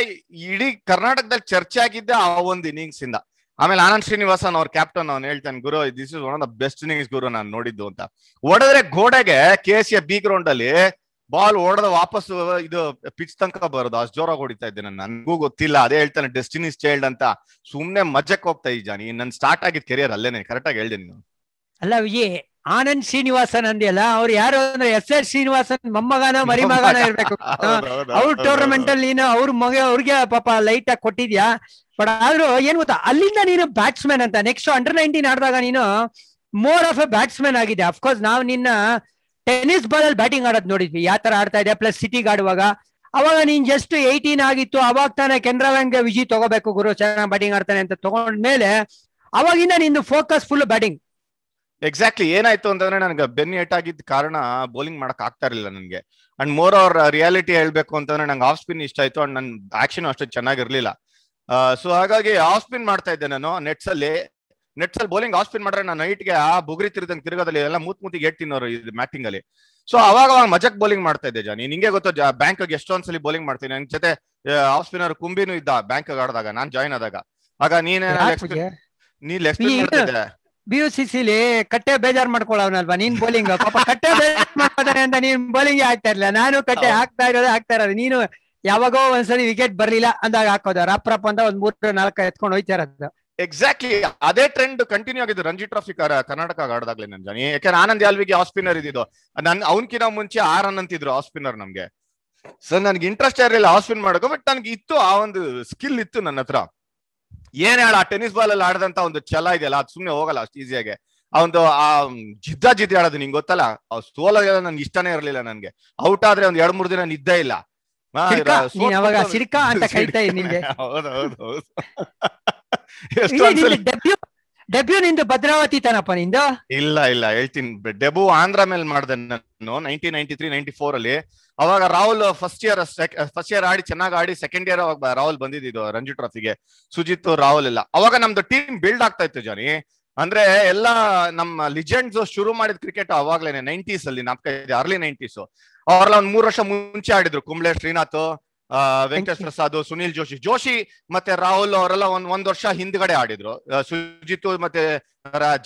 ಇಡೀ ಕರ್ನಾಟಕದಲ್ಲಿ ಚರ್ಚೆ ಆಗಿದ್ದೆ ಆ ಒಂದು ಇನ್ನಿಂಗ್ಸ್ ಇಂದ ಆಮೇಲೆ ಆನಂದ್ ಶ್ರೀನಿವಾಸನ್ ಅವ್ರ ಕ್ಯಾಪ್ಟನ್ ಅವ್ನು ಹೇಳ್ತಾನೆ ಗುರು this is one of the best innings ಗುರು ನಾನು ನೋಡಿದ್ದು ಅಂತ ಹೊಡೆದ್ರೆ ಗೋಡೆಗೆ ಕೆ ಎಸ್ ಬಿ ಗ್ರೌಂಡ್ ಅಲ್ಲಿ ಬಾಲ್ ಓಡದ ವಾಪಸ್ ಇದು ಪಿಚ್ ತನಕ ಬರೋದು ಅಷ್ಟು ಜೋರಾಗಿ ಹೊಡಿತಾ ಇದ್ದೆ ನಾನು ನನಗೂ ಗೊತ್ತಿಲ್ಲ ಅದೇ ಹೇಳ್ತಾನೆ ಡೆಸ್ಟಿನೀಸ್ ಚೈಲ್ಡ್ ಅಂತ ಸುಮ್ನೆ ಮಜಕ್ ಹೋಗ್ತಾ ಇದ್ದಾನೆ ನನ್ ಸ್ಟಾರ್ಟ್ ಆಗಿದ್ ಕೆರಿಯರ್ ಅಲ್ಲೇನೆ ಕರೆಕ್ಟ್ ಆಗಿ ಹೇಳಿದೆ ನೀನು ಅಲ್ಲ ವಿಜಯ್ ಆನಂದ್ ಶ್ರೀನಿವಾಸನ್ ಅಂದಿಯಲ್ಲ ಅವ್ರು ಯಾರು ಅಂದ್ರೆ ಎಸ್ ಎಸ್ ಶ್ರೀನಿವಾಸನ್ ಮೊಮ್ಮಗನ ಮರಿಮಗನ ಇರ್ಬೇಕು ಅವ್ರ ಟೂರ್ನಮೆಂಟ್ ಅಲ್ಲಿ ನೀನು ಅವ್ರ ಮಗ ಅವ್ರಿಗೆ ಪಾಪ ಲೈಟ್ ಆಗಿ ಕೊಟ್ಟಿದ್ಯಾ ಬಟ್ ಆದ್ರೂ ಏನ್ ಗೊತ್ತಾ ಅಲ್ಲಿಂದ ನೀನು ಬ್ಯಾಟ್ಸ್ಮನ್ ಅಂತ ನೆಕ್ಸ್ಟ್ ಅಂಡರ್ ನೈನ್ಟೀನ್ ಆಡಿದಾಗ ನೀನು ಮೋರ್ ಆಫ್ ಅ ಬ್ಯಾಟ್ಸ್ಮನ್ ಆಗಿದೆ ಅಫ್ಕೋರ್ಸ್ ನಾವು ನಿನ್ನ ಟೆನಿಸ್ ಬಾಲ್ ಅಲ್ಲಿ ಬ್ಯಾಟಿಂಗ್ ಆಡೋದ್ ನೋಡಿದ್ವಿ ಯಾವ ತರ ಆಡ್ತಾ ಇದೆ ಪ್ಲಸ್ ಸಿಟಿಗೆ ಆಡುವಾಗ ಅವಾಗ ನೀನ್ ಜಸ್ಟ್ ಏಯ್ಟೀನ್ ಆಗಿತ್ತು ಅವಾಗ ತಾನೇ ಕೆನರಾ ವಿಜಿ ತಗೋಬೇಕು ಗುರು ಚೆನ್ನಾಗಿ ಬ್ಯಾಟಿಂಗ್ ಆಡ್ತಾನೆ ಅಂತ ತಗೊಂಡ್ಮೇಲೆ ಅವಾಗಿಂದ ನಿಂದು ಫೋಕಸ್ ಫುಲ್ ಬ್ಯಾಟಿಂಗ್ ಎಕ್ಸಾಕ್ಟ್ಲಿ ಏನಾಯ್ತು ಅಂತಂದ್ರೆ ನನಗೆ ಬೆನ್ನಿ ಆಗಿದ್ದ ಕಾರಣ ಬೌಲಿಂಗ್ ಮಾಡಕ್ ಆಗ್ತಾ ಇರಲಿಲ್ಲ ನನಗೆ ಅಂಡ್ ಮೋರ್ ಅವ್ರ ರಿಯಾಲಿಟಿ ಹೇಳ್ಬೇಕು ಅಂತಂದ್ರೆ ನಂಗೆ ಆಫ್ ಸ್ಪಿನ್ ಇಷ್ಟ ಆಯ್ತು ಅಂಡ್ ನನ್ನ ಆಕ್ಷನ್ ಅಷ್ಟು ಚೆನ್ನಾಗಿರ್ಲಿಲ್ಲ ಸೊ ಹಾಗಾಗಿ ಆಫ್ ಸ್ಪಿನ್ ಮಾಡ್ತಾ ಇದ್ದೆ ನಾನು ನೆಟ್ಸ್ ಅಲ್ಲಿ ನೆಟ್ಸ್ ಅಲ್ಲಿ ಬೌಲಿಂಗ್ ಆಫ್ ಸ್ಪಿನ್ ಮಾಡ್ರೆ ನಾನು ನೈಟ್ಗೆ ಆ ಬುಗ್ರಿ ತಿರ್ದಂಗೆ ತಿರ್ಗದಲ್ಲಿ ಎಲ್ಲ ಮೂತ್ ಮೂತಿಗೆ ಏಟ್ ತಿನ್ನೋರು ಇದು ಮ್ಯಾಟಿಂಗ್ ಅಲ್ಲಿ ಸೊ ಅವಾಗ ಅವಾಗ ಮಜಕ್ ಬೌಲಿಂಗ್ ಮಾಡ್ತಾ ಇದ್ದೆ ಜಾನಿ ನಿಂಗೆ ಗೊತ್ತು ಬ್ಯಾಂಕ್ ಎಷ್ಟೊಂದ್ಸಲಿ ಬೌಲಿಂಗ್ ಮಾಡ್ತೀನಿ ನನ್ ಜೊತೆ ಆಫ್ ಸ್ಪಿನ್ನರ್ ಕುಂಬಿನೂ ಇದ್ದ ಬ್ಯಾಂಕ್ ಆಡಿದಾಗ ನಾನ್ ಜಾಯ್ನ್ ಆದಾಗ ಆಗ ನೀನ್ ನೀನ್ ಎಕ್ಸ್ಪ್ಲೇನ್ ಮಾಡ್ತಿದ್ದೆ ಬಿ ಯು ಸಿ ಸಿಲಿ ಕಟ್ಟೆ ಬೇಜಾರ್ ಮಾಡ್ಕೊಳ್ಳವನಲ್ವಾ ನೀನ್ ಬೌಲಿಂಗ್ ಪಾಪ ಕಟ್ಟೆ ಬೇಜಾರ್ ಮಾಡ್ಕೋತಾನೆ ಅಂತ ನೀನ್ ಬೌಲಿಂಗ್ ಆಗ್ತಾ ಇರ್ಲಿಲ್ಲ ನಾನು ಕಟ್ಟೆ ಹಾಕ್ತಾ ಇರೋದೇ ಹಾಕ್ತಾ ಇರೋದು ನೀನು ಯಾವಾಗೋ ಒಂದ್ಸರಿ ವಿಕೆಟ್ ಬರ್ಲಿಲ್ಲ ಅಂದಾಗ ಹಾಕೋದು ರಪ್ರಪ್ ಅಂತ ಒಂದ್ ಮೂರು ನಾಲ್ಕು ಎತ್ಕೊಂಡು ಹೋಯ್ತಾ ಇರೋದು ಎಕ್ಸಾಕ್ಟ್ಲಿ ಅದೇ ಟ್ರೆಂಡ್ ಕಂಟಿನ್ಯೂ ಆಗಿದೆ ರಂಜಿ ಟ್ರಾಫಿ ಕರ್ನಾಟಕ ನನ್ ಜನ ಯಾಕಂದ್ರೆ ಆನಂದ್ ಯಾಲ್ವಿಗೆ ಆಫ್ ಸ್ಪಿನ್ನರ್ ಇದ್ದಿದ್ದು ನನ್ ಅವನ್ಕಿನ ಮುಂಚೆ ಆರ್ ಅನ್ ಅಂತಿದ್ರು ಆಫ್ ಸ್ಪಿನ್ನರ್ ನಮ್ಗೆ ಸೊ ನನ್ಗೆ ಇಂಟ್ರೆಸ್ಟ್ ಇರಲಿಲ್ಲ ಆಫ್ ಸ್ಪಿನ್ ಮಾಡೋಕೆ ಬಟ್ ನನ್ಗೆ ಇತ್ತು ಆ ಒಂದು ಸ್ಕಿಲ್ ಇತ್ತು ನನ್ನ ಹತ್ರ ಏನ್ ಹೇಳ ಆ ಟೆನಿಸ್ ಬಾಲ್ ಅಲ್ಲಿ ಆಡದಂತ ಒಂದು ಛಲ ಇದೆಯಲ್ಲ ಅದು ಸುಮ್ನೆ ಹೋಗಲ್ಲ ಅಷ್ಟು ಈಸಿಯಾಗೆ ಒಂದು ಆ ಜಿದ್ದ ಜಿದ್ದ ಆಡೋದು ನಿಂಗೆ ಗೊತ್ತಲ್ಲ ಅವ್ರು ಸೋಲ ನನ್ಗೆ ಇಷ್ಟನೇ ಇರಲಿಲ್ಲ ನನ್ಗೆ ಔಟ್ ಆದ್ರೆ ಒಂದ್ ಎರಡ್ ಮೂರ್ ದಿನ ನಿದ್ದೆ ಇಲ್ಲ ಅಂತ ಡೆಬ್ಯೂ ನಿಂದು ಭದ್ರಾವತಿ ತನಪ್ಪ ನಿಂದು ಇಲ್ಲ ಇಲ್ಲ ಹೇಳ್ತೀನಿ ಡೆಬ್ಯೂ ಆಂಧ್ರ ಮೇಲೆ ಮಾಡಿದೆ ನಾನು nineteen ninety three ninety four ಅಲ್ಲಿ ಅವಾಗ Rahul first year first year ಆಡಿ ಚೆನ್ನಾಗಿ ಆಡಿ ಸೆಕೆಂಡ್ ಇಯರ್ ಅವಾಗ ರಾಹುಲ್ ಬಂದಿದ್ದು ರಂಜಿ ಟ್ರಾಫಿಗೆ ಸುಜಿತ್ ರಾಹುಲ್ ಎಲ್ಲ ಅವಾಗ ನಮ್ದು ಟೀಮ್ ಬಿಲ್ಡ್ ಆಗ್ತಾ ಇತ್ತು ಜಾನಿ ಅಂದ್ರೆ ಎಲ್ಲ ನಮ್ಮ ಲಿಜೆಂಡ್ಸ್ ಶುರು ಮಾಡಿದ ಕ್ರಿಕೆಟ್ ಅವಾಗ್ಲೇನೆ ನೈಂಟೀಸ್ ಅಲ್ಲಿ ನಾಲ್ಕೈದು ಅರ್ಲಿ ನೈನ್ಟೀಸ್ ಅವ್ರಲ್ಲ ಒಂದ್ ಮೂರ್ ವರ್ಷ ಮುಂಚೆ ಆಡಿದ್ರು ಕುಂಬ್ಳೆ ಶ್ರೀನಾಥ್ ವೆಂಕಟೇಶ್ ಪ್ರಸಾದ್ ಸುನಿಲ್ ಜೋಶಿ ಜೋಶಿ ಮತ್ತೆ ರಾಹುಲ್ ಅವರೆಲ್ಲ ಒಂದ್ ಒಂದ್ ವರ್ಷ ಹಿಂದ್ಗಡೆ ಆಡಿದ್ರು ಸುಜಿತ್ ಮತ್ತೆ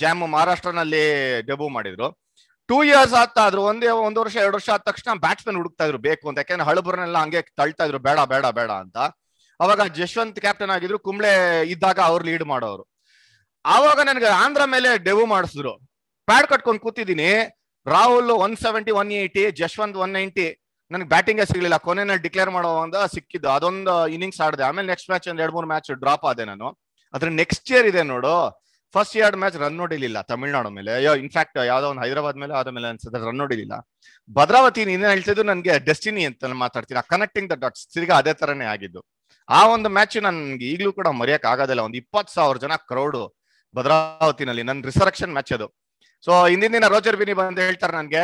ಜಾಮ್ ಮಹಾರಾಷ್ಟ್ರನಲ್ಲಿ ಡೆಬ್ಯೂ ಮಾಡಿದ್ರು ಟೂ ಇಯರ್ಸ್ ಆಗ್ತಾ ಇದ್ರು ಒಂದೇ ಒಂದ್ ವರ್ಷ ಎರಡು ವರ್ಷ ಆದ ತಕ್ಷಣ ಬ್ಯಾಟ್ಸ್ಮನ್ ಹುಡುಕ್ತಾ ಇದ್ರು ಬೇಕು ಅಂತ ಯಾಕಂದ್ರೆ ಹಳಬರ್ನೆಲ್ಲ ಹಂಗೆ ತಳ್ತಾ ಇದ್ರು ಬೇಡ ಬೇಡ ಬೇಡ ಅಂತ ಅವಾಗ ಜಶ್ವಂತ್ ಕ್ಯಾಪ್ಟನ್ ಆಗಿದ್ರು ಕುಂಬ್ಳೆ ಇದ್ದಾಗ ಅವ್ರು ಲೀಡ್ ಮಾಡೋರು ಆವಾಗ ನನಗೆ ಆಂಧ್ರ ಮೇಲೆ ಡೆಬ್ಯೂ ಮಾಡಿಸಿದ್ರು ಪ್ಯಾಡ್ ಕಟ್ಕೊಂಡು ಕೂತಿದ್ದೀನಿ Rahul one seventy one eighty Jashwanth one ninety ನನಗೆ ಬ್ಯಾಟಿಂಗ್ ಸಿಗಲಿಲ್ಲ ಕೊನೆಯಲ್ಲಿ ಡಿಕ್ಲೇರ್ ಮಾಡುವಂತ ಸಿಕ್ಕಿದ್ದು ಅದೊಂದು ಇನ್ನಿಂಗ್ಸ್ ಆಡಿದೆ ಆಮೇಲೆ ನೆಕ್ಸ್ಟ್ ಮ್ಯಾಚ್ ಒಂದ್ ಎರಡು ಮೂರು ಮ್ಯಾಚ್ ಡ್ರಾಪ್ ಆದೆ ನಾನು ಅದ್ರ ನೆಕ್ಸ್ಟ್ ಇಯರ್ ಇದೆ ನೋಡು ಫಸ್ಟ್ ಎರಡು ಮ್ಯಾಚ್ ರನ್ ನೋಡಿಲಿಲ್ಲ ತಮಿಳ್ನಾಡು ಮೇಲೆ ಅಯ್ಯೋ ಇನ್ಫ್ಯಾಕ್ಟ್ ಯಾವ್ದೋ ಒಂದು ಹೈದರಾಬಾದ್ ಮೇಲೆ ಆದ ಮೇಲೆ ಅನ್ಸುತ್ತೆ ರನ್ ಹೊಡಿಲಿಲ್ಲ ಭದ್ರಾವತಿ ನೀನೇ ಹೇಳ್ತಿದ್ದು ನನಗೆ ಡೆಸ್ಟಿನಿ ಅಂತ ಮಾತಾಡ್ತೀನಿ ಕನೆಕ್ಟಿಂಗ್ ದ ಡಾಟ್ಸ್ ತಿರ್ಗಾ ಅದೇ ತರನೇ ಆಗಿದ್ದು ಆ ಒಂದು ಮ್ಯಾಚ್ ನನ್ಗೆ ಈಗಲೂ ಕೂಡ ಮರೆಯಕ್ ಆಗೋದಿಲ್ಲ ಒಂದು ಇಪ್ಪತ್ತು ಸಾವಿರ ಜನ ಕ್ರೌಡ್ ಭದ್ರಾವತಿನಲ್ಲಿ ನನ್ನ ರಿಸರ್ಕ್ಷನ್ ಮ್ಯಾಚ್ ಅದು ಸೊ ಇಂದಿನ ದಿನ ರೋಜರ್ ಬಿನಿ ಬಂದು ಹೇಳ್ತಾರೆ ನನ್ಗೆ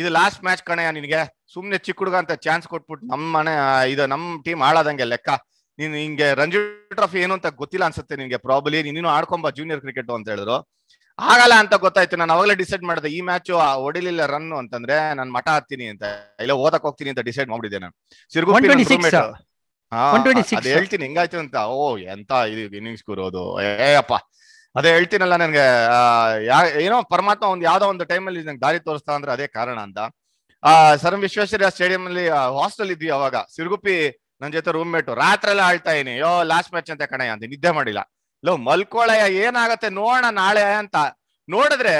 ಇದು ಲಾಸ್ಟ್ ಮ್ಯಾಚ್ ಕಣಯ್ಯ ನಿನಗೆ ಸುಮ್ನೆ ಚಿಕ್ಕ ಹುಡುಗ ಅಂತ ಚಾನ್ಸ್ ಕೊಟ್ಬಿಟ್ಟು ನಮ್ಮ ಮನೆ ಇದು ನಮ್ ಟೀಮ್ ಆಳದಂಗೆ ಲೆಕ್ಕ ನೀನ್ ಹಿಂಗೆ ರಂಜು ಟ್ರೋಫಿ ಏನು ಅಂತ ಗೊತ್ತಿಲ್ಲ ಅನ್ಸುತ್ತೆ ನಿನ್ಗೆ ಪ್ರಾಬ್ಲಿ ನೀನು ಆಡ್ಕೊಂಬ ಜೂನಿಯರ್ ಕ್ರಿಕೆಟ್ ಅಂತ ಹೇಳಿದ್ರು ಆಗಲ್ಲ ಅಂತ ಗೊತ್ತಾಯ್ತು ನಾನು ಅವಾಗಲೇ ಡಿಸೈಡ್ ಮಾಡಿದೆ ಈ ಮ್ಯಾಚ್ ಹೊಡಿಲಿಲ್ಲ ರನ್ ಅಂತಂದ್ರೆ ನಾನು ಮಠ ಹತ್ತೀನಿ ಅಂತ ಇಲ್ಲ ಓದಕ್ ಹೋಗ್ತೀನಿ ಅಂತ ಡಿಸೈಡ್ ಮಾಡಿದ್ದೆ ನಾನು ಸಿರ್ಗು ಹೇಳ್ತೀನಿ ಹಿಂಗಾಯ್ತು ಅಂತ ಓ ಎಂತ ಇದು ಇನ್ನಿಂಗ್ಸ್ ಕೂರೋದು ಏ ಅದೇ ಹೇಳ್ತೀನಲ್ಲ ನನ್ಗೆ ಏನೋ ಪರಮಾತ್ಮ ಒಂದು ಯಾವ್ದೋ ಒಂದು ಟೈಮಲ್ಲಿ ನಂಗೆ ದಾರಿ ತೋರಿಸ್ತಾ ಅಂದ್ರೆ ಅದೇ ಕಾರಣ ಅಂತ ಆ ಸರ್ ವಿಶ್ವೇಶ್ವರ ಸ್ಟೇಡಿಯಂ ಅಲ್ಲಿ ಹಾಸ್ಟೆಲ್ ಇದ್ವಿ ಅವಾಗ ಸಿರುಗುಪ್ಪಿ ನನ್ ಜೊತೆ ರೂಮ್ ಮೇಟು ರಾತ್ರಿ ಎಲ್ಲ ಆಳ್ತಾ ಇದೀನಿ ಯೋ ಲಾಸ್ಟ್ ಮ್ಯಾಚ್ ಅಂತ ಕಣಯ್ಯ ಅಂತ ನಿದ್ದೆ ಮಾಡಿಲ್ಲ ಲೋ ಮಲ್ಕೊಳಯ್ಯ ಏನಾಗತ್ತೆ ನೋಡೋಣ ನಾಳೆ ಅಂತ ನೋಡಿದ್ರೆ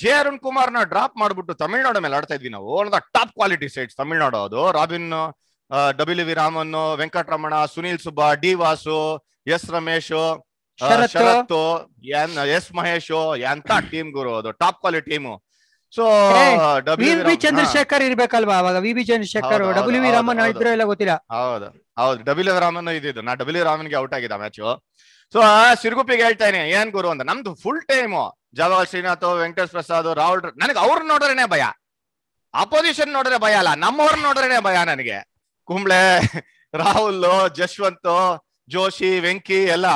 ಜೆ ಅರುಣ್ ಕುಮಾರ್ ನ ಡ್ರಾಪ್ ಮಾಡ್ಬಿಟ್ಟು ತಮಿಳ್ನಾಡು ಮೇಲೆ ಆಡ್ತಾ ಇದ್ವಿ ನಾವು one the top quality sides Tamil Nadu ಅದು Robin W V Raman Venkataramana Sunil Subba D Vasu S Ramesh Sharath ಏನ್ ಎಸ್ ಮಹೇಶ್ ಎಂತ ಟೀಮ್ ಗುರು ಅದು top quality team so V Chandrashekhar ಇರ್ಬೇಕಲ್ವಾ ಅವಾಗ V B Chandrashekhar W V Raman ಇದ್ರೆ ಇಲ್ಲ ಗೊತ್ತಿಲ್ಲ ಹೌದು ಹೌದು ಡಬ್ಲ್ಯೂ ರಾಮನ್ ಇದ್ದಿದ್ದು ನಾ ಡಬ್ಲ್ಯೂ ರಾಮನ್ಗೆ ಔಟ್ ಆಗಿದ್ದ ಮ್ಯಾಚು ಸೊ ಸಿರ್ಗುಪ್ಪಿಗೆ ಹೇಳ್ತೇನೆ ಏನ್ ಗುರು ಅಂತ ನಮ್ದು ಫುಲ್ ಟೈಮ್ ಜವಾಹರ್ ಶ್ರೀನಾಥ್ ವೆಂಕಟೇಶ್ ಪ್ರಸಾದ್ ರಾಹುಲ್ ನನಗೆ ಅವ್ರನ್ನ ನೋಡ್ರೇನೆ ಭಯ ಅಪೋಸಿಷನ್ ನೋಡ್ರೆ ಭಯ ಅಲ್ಲ ನಮ್ಮವ್ರನ್ನ ನೋಡ್ರೇನೆ ಭಯ ನನಗೆ ಕುಂಬ್ಳೆ ರಾಹುಲ್ ಜಶ್ವಂತ್ ಜೋಶಿ ವೆಂಕಿ ಎಲ್ಲ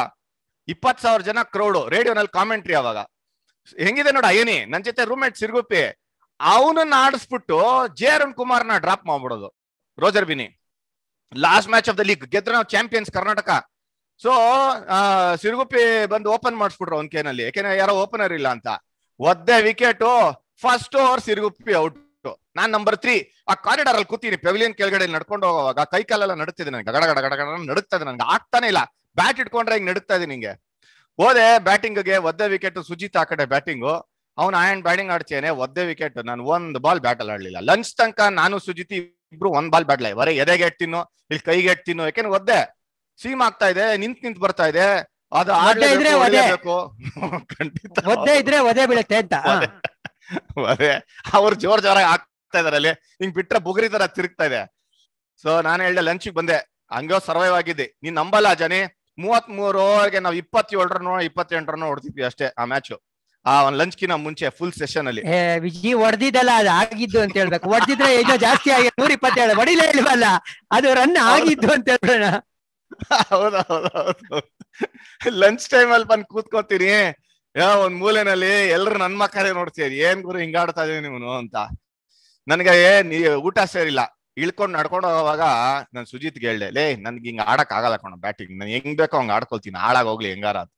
ಇಪ್ಪತ್ ಸಾವಿರ ಜನ ಕ್ರೌಡು ರೇಡಿಯೋನಲ್ಲಿ ಕಾಮೆಂಟ್ರಿ ಅವಾಗ ಹೆಂಗಿದೆ ನೋಡ ಅಯ್ಯನಿ ನನ್ ಜೊತೆ ರೂಮ್ಮೇಟ್ ಸಿರ್ಗುಪ್ಪಿ ಅವನನ್ನ ಆಡಿಸ್ಬಿಟ್ಟು ಜೆ ಅರುಣ್ ನ ಡ್ರಾಪ್ ಮಾಡ್ಬಿಡೋದು Roger Binny last match of the league ಗೆದ್ರೆ ನಾವು ಚಾಂಪಿಯನ್ಸ್ ಕರ್ನಾಟಕ ಸೊ ಸಿರುಗುಪ್ಪಿ ಬಂದು ಓಪನ್ ಮಾಡಿಸ್ಬಿಟ್ರು ಅವನ್ ಕೇನಲ್ಲಿ ಯಾಕೆಂದ್ರೆ ಯಾರೋ ಓಪನರ್ ಇಲ್ಲ ಅಂತ ಒದ್ದೆ wicket first over Siruguppi out ನಾನ್ ನಂಬರ್ ತ್ರೀ ಆ ಕಾರಿಡಾರ್ ಅಲ್ಲಿ ಕೂತೀನಿ ಪೆವಿಲಿಯನ್ ಕೆಳಗಡೆ ನಡ್ಕೊಂಡು ಹೋಗುವಾಗ ಕೈ ಕಾಲೆಲ್ಲ ನಡುತ್ತಿದೆ ನನಗೆ ಗಡಗಡ ಗಡಗಡ ನಡುತ್ತದೆ ನನಗೆ ಆಗ್ತಾನೆ ಇಲ್ಲ ಬ್ಯಾಟ್ ಇಟ್ಕೊಂಡ್ರೆ ಹಿಂಗ್ ನಡುತ್ತಾ ಇದೀನಿ ನಿಂಗೆ ಹೋದೆ ಬ್ಯಾಟಿಂಗ್ಗೆ ಒದ್ದೆ ವಿಕೆಟ್ ಸುಜಿತ್ ಆ ಕಡೆ ಬ್ಯಾಟಿಂಗು ಅವ್ನು ಆ ಬ್ಯಾಟಿಂಗ್ ಆಡ್ತೇನೆ ಒದ್ದೆ ವಿಕೆಟ್ ನಾನು ಒಂದ್ ಬಾಲ್ ಬ್ಯಾಟಲ್ ಆಡ್ಲಿಲ್ಲ ಲಂಚ್ ತನಕ ನಾನು ಸುಜಿತಿ ಇಬ್ರು ಒಂದ್ ಬಾಲ್ ಬ್ಯಾಟ್ಲ ಬರೀ ಎದೆಗೆ ತಿನ್ನು ಇಲ್ಲಿ ಕೈಗೆ ತಿನ್ನು ಯಾಕೆಂದ್ರೆ ಒದ್ದೆ ಸೀಮ್ ಆಗ್ತಾ ಇದೆ ನಿಂತ್ ನಿಂತ್ ಬರ್ತಾ ಇದೆ ಅದು ಆಡ್ಲೇಬೇಕು ಇದ್ರೆ ಒದೆ ಬೀಳುತ್ತೆ ಅಂತ ಅವ್ರು ಜೋರ್ ಜೋರಾಗಿ ಆಗ್ತಾ ಇದಾರೆ ಅಲ್ಲಿ ಹಿಂಗ್ ಬಿಟ್ರೆ ಬುಗುರಿ ತರ ತಿರುಗ್ತಾ ಇದೆ ಸೊ ನಾನು ಹೇಳ್ದೆ ಲಂಚಿಗೆ ಬಂದೆ ಹಂಗೋ ಸರ್ವೈವ್ ಆಗಿದ್ದೆ ನೀನ್ ನಂಬಲ್ಲ ಜನಿ ಮೂವತ್ ಮೂರಿಗೆ ನಾವು ಇಪ್ಪತ್ತೇಳರನೋ ಇಪ್ಪತ್ತೆಂಟರನೋ ಹೊಡ್ತಿದ್ವಿ ಅಷ್ಟೇ ಆ ಮ್ಯಾಚ್ ಆ ಒಂದ್ ಲಂಚ್ ಕಿನ ಮುಂಚೆ ಫುಲ್ ಸೆಷನ್ ಅಲ್ಲಿ ವಿಜಿ ಹೊಡೆದಿದ್ದಲ್ಲ ಅದು ಆಗಿದ್ದು ಅಂತ ಹೇಳ್ಬೇಕು ಹೊಡೆದಿದ್ರೆ ಏನೋ ಜಾಸ್ತಿ ಆಗಿದೆ ನೂರ ಇಪ್ಪತ್ತೇಳು ಹೊಡಿಲೇ ಇಲ್ವಲ್ಲ ಅದು ರನ್ ಆಗಿದ್ದು ಅಂತ ಹೇಳ್ಬೇಡ ಹೌದೌದೌದು ಲಂಚ್ ಟೈಮ್ ಅಲ್ಲಿ ಬಂದ್ ಕೂತ್ಕೋತೀನಿ ಒಂದ್ ಮೂಲೆನಲ್ಲಿ ಎಲ್ರು ನನ್ ಮಕ್ಕಳೇ ನೋಡ್ತೀರಿ ಏನ್ ಗುರು ಹಿಂಗಾಡ್ತಾ ಇದೀನಿ ನೀವು ಅಂತ ನನ್ಗೆ ಏನ್ ಊಟ ಸೇರಿಲ್ಲ ಇಳ್ಕೊಂಡು ನಡ್ಕೊಂಡು ಹೋಗುವಾಗ ನಾನು ಸುಜಿತ್ಗೆ ಹೇಳ್ದೆ ಲೇ ನನ್ಗೆ ಹಿಂಗ್ ಆಡಕ್ ಆಗಲ್ಲ ಕಣ ಬ್ಯಾಟಿಂಗ್ ನಾನು ಹೆಂಗ್ ಬೇಕೋ ಹಂಗ್ ಆಡ್ಕೊಳ್ತೀನಿ ಹೋಗ್ಲಿ ಹೆಂಗಾರ ಅದು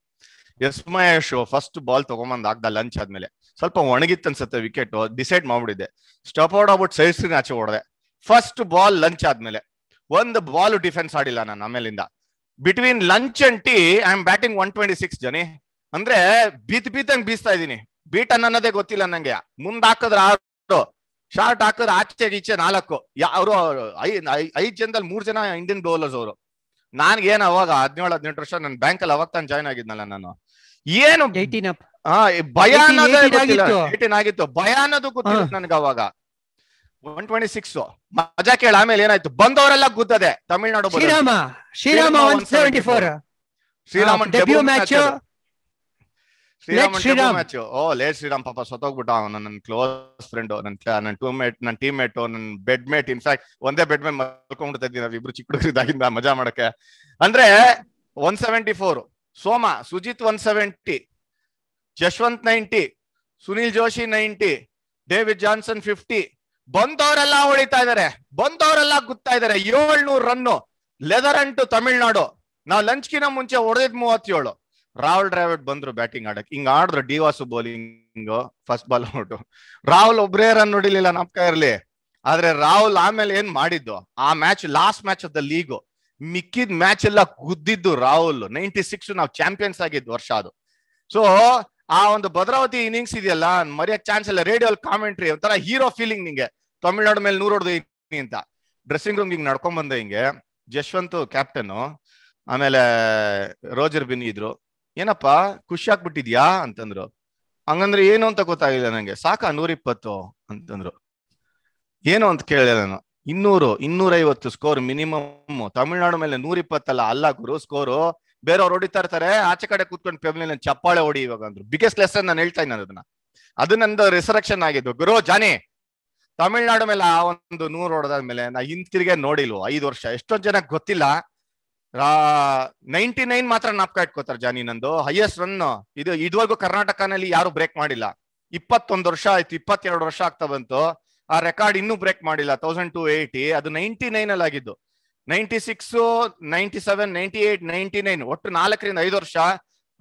ಎಸ್ ಮಹೇಶ್ ಫಸ್ಟ್ ಬಾಲ್ ತಗೊಂಬಂದ್ ಆಗ್ದ ಲಂಚ್ ಆದ್ಮೇಲೆ ಸ್ವಲ್ಪ ಒಣಗಿತ್ತು ಅನ್ಸತ್ತೆ ವಿಕೆಟ್ ಡಿಸೈಡ್ ಮಾಡ್ಬಿಟ್ಟಿದ್ದೆ ಸ್ಟಪ್ ಔಟ್ ಆಗ್ಬಿಟ್ಟು ಸೈಡ್ಸ್ಕ್ರೀನ್ ಆಚೆ ಹೊಡೆದೆ ಫಸ್ಟ್ ಬಾಲ್ ಲಂಚ್ ಆದ್ಮೇಲೆ ಒಂದು ಬಾಲ್ ಡಿಫೆನ್ಸ್ ಆಡಿಲ್ಲ ನಾನು ಆಮೇಲಿಂದ between lunch and tea I am batting one twenty six ಜನಿ ಅಂದ್ರೆ ಬೀತ್ ಬೀತಂಗ್ ಬೀಸ್ತಾ ಇದೀನಿ ಬೀಟ್ ಅನ್ನೋದೇ ಗೊತ್ತಿಲ್ಲ ನಂಗೆ ಮುಂದ್ ಹಾಕಿದ್ರೆ ಆರು ಶಾರ್ಟ್ ಹಾಕಿದ್ರೆ ಆಚೆ ಈಚೆ ನಾಲ್ಕು ಅವರು ಐದ್ ಜನದಲ್ಲಿ ಮೂರ್ ಜನ ಇಂಡಿಯನ್ ಬೌಲರ್ಸ್ ಅವರು ನನ್ಗೆ ಏನ್ ಅವಾಗ ಹದಿನೇಳು ಹದಿನೆಂಟು ವರ್ಷ ನನ್ ಬ್ಯಾಂಕ್ ಅಲ್ಲಿ ಅವಾಗ ತಾನು ಜಾಯ್ನ್ ಆಗಿದ್ನಲ್ಲ ನಾನು ಏನು ಭಯ ಅನ್ನೋದೇಟೀನ್ ಆಗಿತ್ತು ಭಯ ಅನ್ನೋದು ಗೊತ್ತಿಲ್ಲ ನನ್ಗೆ ಅವಾಗ ಒನ್ ಟ್ವೆಂಟಿ ಸಿಕ್ಸ್ ಮಜಾ ಕೇಳ ಆಮೇಲೆ ಏನಾಯ್ತು ಬಂದವರೆಲ್ಲ ಗುದ್ದದೆ ತಮಿಳ್ನಾಡು ಶ್ರೀರಾಮ ಶ್ರೀರಾಮ ಶ್ರೀರಾಮನ್ ಡೆಬ್ಯೂ ಮ್ಯಾಚ್ ಶ್ರೀರಾಮ್ ಮ್ಯಾಚ್ ಓ ಲೇ ಶ್ರೀರಾಮ್ ಪಾಪ ಸತ್ತೋಗ್ಬಿಟ್ಟ ಅವನು ನನ್ನ ಕ್ಲೋಸ್ ಫ್ರೆಂಡ್ ನನ್ನ ನನ್ನ ಟೂ ಮೇಟ್ ನನ್ನ ಟೀಮ್ ಮೇಟ್ ನನ್ನ ಬೆಡ್ ಮೇಟ್ ಇನ್ಫ್ಯಾಕ್ಟ್ ಒಂದೇ ಬೆಡ್ ಮೇಟ್ ಮಲ್ಕೊಂಡ್ಬಿಡ್ತಾ ಇದ್ದೀನಿ ನಾವಿಬ್ರು ಚಿಕ್ಕ ಮಜಾ ಮಾಡಕ್ಕೆ ಅಂದ್ರೆ one seventy four Soma Sujith one seventy Yashwanth ninety Sunil Joshi ninety David Johnson fifty ಬಂದವರೆಲ್ಲ ಉಳಿತಾ ಇದಾರೆ ಬಂದವರೆಲ್ಲ ಗುತ್ತಾ ಇದಾರೆ ಏಳ್ನೂರು ರನ್ನು ಲೆದರ್ ಅಂಟು ತಮಿಳ್ನಾಡು ನಾವ್ ಲಂಚ್ಕಿನ ಮುಂಚೆ ಹೊಡೆದಿದ್ ಮೂವತ್ತೇಳು ರಾಹುಲ್ ಡ್ರಾವಿಡ್ ಬಂದ್ರು ಬ್ಯಾಟಿಂಗ್ ಆಡಕ್ ಹಿಂಗ್ ಆಡಿದ್ರು D Vasu bowling first ball out Rahul ಒಬ್ರೇ ರನ್ ನೋಡಿಲಿಲ್ಲ ಕೈ ಇರ್ಲಿ ಆದ್ರೆ ರಾಹುಲ್ ಆಮೇಲೆ ಏನ್ ಮಾಡಿದ್ದು ಆ match last match of the league ಮಿಕ್ಕಿದ ಮ್ಯಾಚ್ ಎಲ್ಲ ಗುದ್ದಿದ್ದು ರಾಹುಲ್ ನೈಂಟಿ ಸಿಕ್ಸ್ ನಾವು ಚಾಂಪಿಯನ್ಸ್ ಆಗಿದ್ದು ವರ್ಷ ಅದು ಸೊ ಆ ಒಂದು ಭದ್ರಾವತಿ ಇನ್ನಿಂಗ್ಸ್ ಇದೆಯಲ್ಲ ಮರೆಯಕ್ ಚಾನ್ಸ್ ಇಲ್ಲ ರೇಡಿಯೋ ಕಾಮೆಂಟ್ರಿ ಒಂಥರ ಹೀರೋ ಫೀಲಿಂಗ್ ನಿಂಗೆ ತಮಿಳ್ನಾಡು ಮೇಲೆ ನೂರ್ ಹೊಡೆದು ಅಂತ ಡ್ರೆಸ್ಸಿಂಗ್ ರೂಮ್ ಹಿಂಗ್ ನಡ್ಕೊಂಡ್ ಬಂದ ಹಿಂಗೆ ಜಶ್ವಂತ್ ಕ್ಯಾಪ್ಟನ್ ಆಮೇಲೆ ರೋಜರ್ ಬಿನ್ ಇದ್ರು ಏನಪ್ಪಾ ಖುಷಿ ಆಗ್ಬಿಟ್ಟಿದ್ಯಾ ಅಂತಂದ್ರು ಹಂಗಂದ್ರೆ ಏನು ಅಂತ ಗೊತ್ತಾಗಿಲ್ಲ ನಂಗೆ ಸಾಕ ಇಪ್ಪತ್ತು ಅಂತಂದ್ರು ಏನು ಅಂತ ಕೇಳಿದೆ ನಾನು ಇನ್ನೂರು ಇನ್ನೂರೈವತ್ತು ಸ್ಕೋರ್ ಮಿನಿಮಮ್ ತಮಿಳ್ನಾಡು ಮೇಲೆ ಇಪ್ಪತ್ತಲ್ಲ ಅಲ್ಲ ಗುರು ಸ್ಕೋರು ಬೇರೆಯವ್ರು ಹೊಡಿತಾ ಇರ್ತಾರೆ ಆಚೆ ಕಡೆ ಕೂತ್ಕೊಂಡು ನನ್ನ ಚಪ್ಪಾಳೆ ಹೊಡಿ ಇವಾಗ ಅಂದ್ರು ಬಿಗ್ಗೆಸ್ಟ್ ಲೆಸನ್ ನಾನು ಹೇಳ್ತಾ ಇದ್ದೀನಿ ಅದನ್ನ ಅದು ನಂದು ರಿಸರಕ್ಷನ್ ಆಗಿದ್ದು ಗುರು ಜಾನಿ ತಮಿಳ್ನಾಡು ಮೇಲೆ ಆ ಒಂದು ನೂರ್ ಹೊಡೆದಾದ್ಮೇಲೆ ನಾ ಹಿಂತಿರ್ಗೆ ನೋಡಿಲ್ವ ಐದು ವರ್ಷ ಎಷ್ಟೊಂದ್ ಜನಕ್ಕೆ ಗೊತ್ತಿಲ್ಲ ನೈಂಟಿ ನೈನ್ ಮಾತ್ರ ನಾಪ್ಕ ಇಟ್ಕೋತಾರೆ ಜಾನಿ ನಂದು ಹೈಯೆಸ್ಟ್ ರನ್ ಇದು ಇದುವರೆಗೂ ಕರ್ನಾಟಕನಲ್ಲಿ ಯಾರು ಬ್ರೇಕ್ ಮಾಡಿಲ್ಲ ಇಪ್ಪತ್ತೊಂದು ವರ್ಷ ಆಯ್ತು ಇಪ್ಪತ್ತೆರಡು ವರ್ಷ ಆಗ್ತಾ ಬಂತು ಆ ರೆಕಾರ್ಡ್ ಇನ್ನೂ ಬ್ರೇಕ್ ಮಾಡಿಲ್ಲ ತೌಸಂಡ್ ಟು ಏಯ್ಟಿ ಅದು ನೈಂಟಿ ನೈನ್ ಅಲ್ಲಿ ಆಗಿದ್ದು ninety six ninety seven ninety eight ninety nine ಒಟ್ಟು ನಾಲ್ಕರಿಂದ ಐದು ವರ್ಷ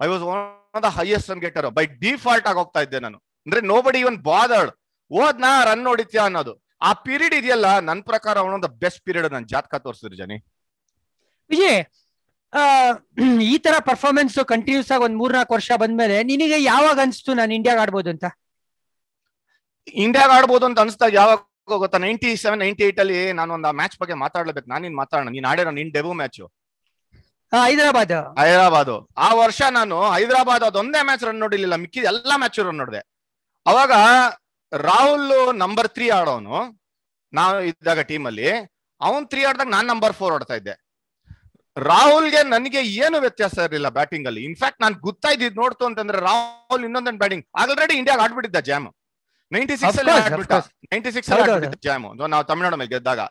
I was one the highest run getter by default ಆಗಿ ಹೋಗ್ತಾ ಇದ್ದೆ ನಾನು ಅಂದ್ರೆ ನೋ ಬಡಿ ಇವನ್ ಓದ್ ನಾ ರನ್ ನೋಡಿತ್ಯಾ ಅನ್ನೋದು ಆ ಪೀರಿಯಡ್ ಇದೆಯಲ್ಲ ನನ್ನ ಪ್ರಕಾರ ಅವನೊಂದು ಬೆಸ್ಟ್ ಪೀರಿಯಡ್ ನಾನು ಜಾತಕ ತೋರಿಸಿದ್ರು ಜನಿ ವಿಜಯ್ ಈ ತರ ಪರ್ಫಾರ್ಮೆನ್ಸ್ ಕಂಟಿನ್ಯೂಸ್ ಆಗಿ ಒಂದ್ ಮೂರ್ನಾಲ್ಕು ವರ್ಷ ಬಂದ್ಮೇಲೆ ನಿನಗೆ ಯಾವಾಗ ಅನ್ಸ್ತು ನಾನು ಇಂಡಿಯಾಗ ಆಡ್ಬೋದು ಅಂತ ಇಂಡಿಯಾಗ ಆಡ್ಬೋದು ಅಂತ ಅನ್ಸ್ದಾಗ ಯಾವಾಗ ಗೊತ್ತಾ ನೈಂಟಿ ಸೆವೆನ್ ನೈಂಟಿ ಏಟ್ ಅಲ್ಲಿ ನಾನು ಒಂದು ಮ್ಯಾಚ್ ಬಗ್ಗೆ ಮಾತಾಡ್ಲೇಬೇಕು ನೀನ್ ಮಾತಾಡೋಣ ನೀನ್ ಆಡಿರೋ ನಿನ್ ಡೆಬು ಮ್ಯಾಚ್ ಹೈದರಾಬಾದ್ ಹೈದರಾಬಾದ್ ಆ ವರ್ಷ ನಾನು ಹೈದರಾಬಾದ್ ಅದೊಂದೇ ಮ್ಯಾಚ್ ರನ್ ನೋಡಿರ್ಲಿಲ್ಲ ಮಿಕ್ಕಿ ಎಲ್ಲಾ ಮ್ಯಾಚ್ ರನ್ ನೋಡಿದೆ ಅವಾಗ ರಾಹುಲ್ ನಂಬರ್ ತ್ರೀ ಆಡೋನು ನಾವು ಇದ್ದಾಗ ಟೀಮ್ ಅಲ್ಲಿ ಅವನ್ ತ್ರೀ ಆಡ್ದಾಗ ನಾನ್ ನಂಬರ್ ಫೋರ್ ಆಡ್ತಾ ಇದ್ದೆ ರಾಹುಲ್ಗೆ ನನಗೆ ಏನು ವ್ಯತ್ಯಾಸ ಇರಲಿಲ್ಲ ಬ್ಯಾಟಿಂಗ್ ಅಲ್ಲಿ ಇನ್ಫ್ಯಾಕ್ಟ್ ನಾನು ಗೊತ್ತಾ ನೋಡ್ತು ಅಂತಂದ್ರೆ ರಾಹುಲ್ ಇನ್ನೊಂದೊಂದು ಬ್ಯಾಟಿಂಗ್ ಆಲ್ರೆಡಿ ಇಂಡಿಯಾಗ ಆಡ್ಬಿಟ್ಟಿದ್ದ ಜಾಮ್ ನೈಂಟಿ ಸಿಕ್ಸ್ ಅಲ್ಲಿ ಆಡ್ಬಿಟ್ಟ ನೈಂಟಿ ಸಿಕ್ಸ್ ಅಲ್ಲಿ ಜಾಮ್ ನಾವು ತಮಿಳುನಾಡು ಮೇಲೆ ಗೆದ್ದಾಗ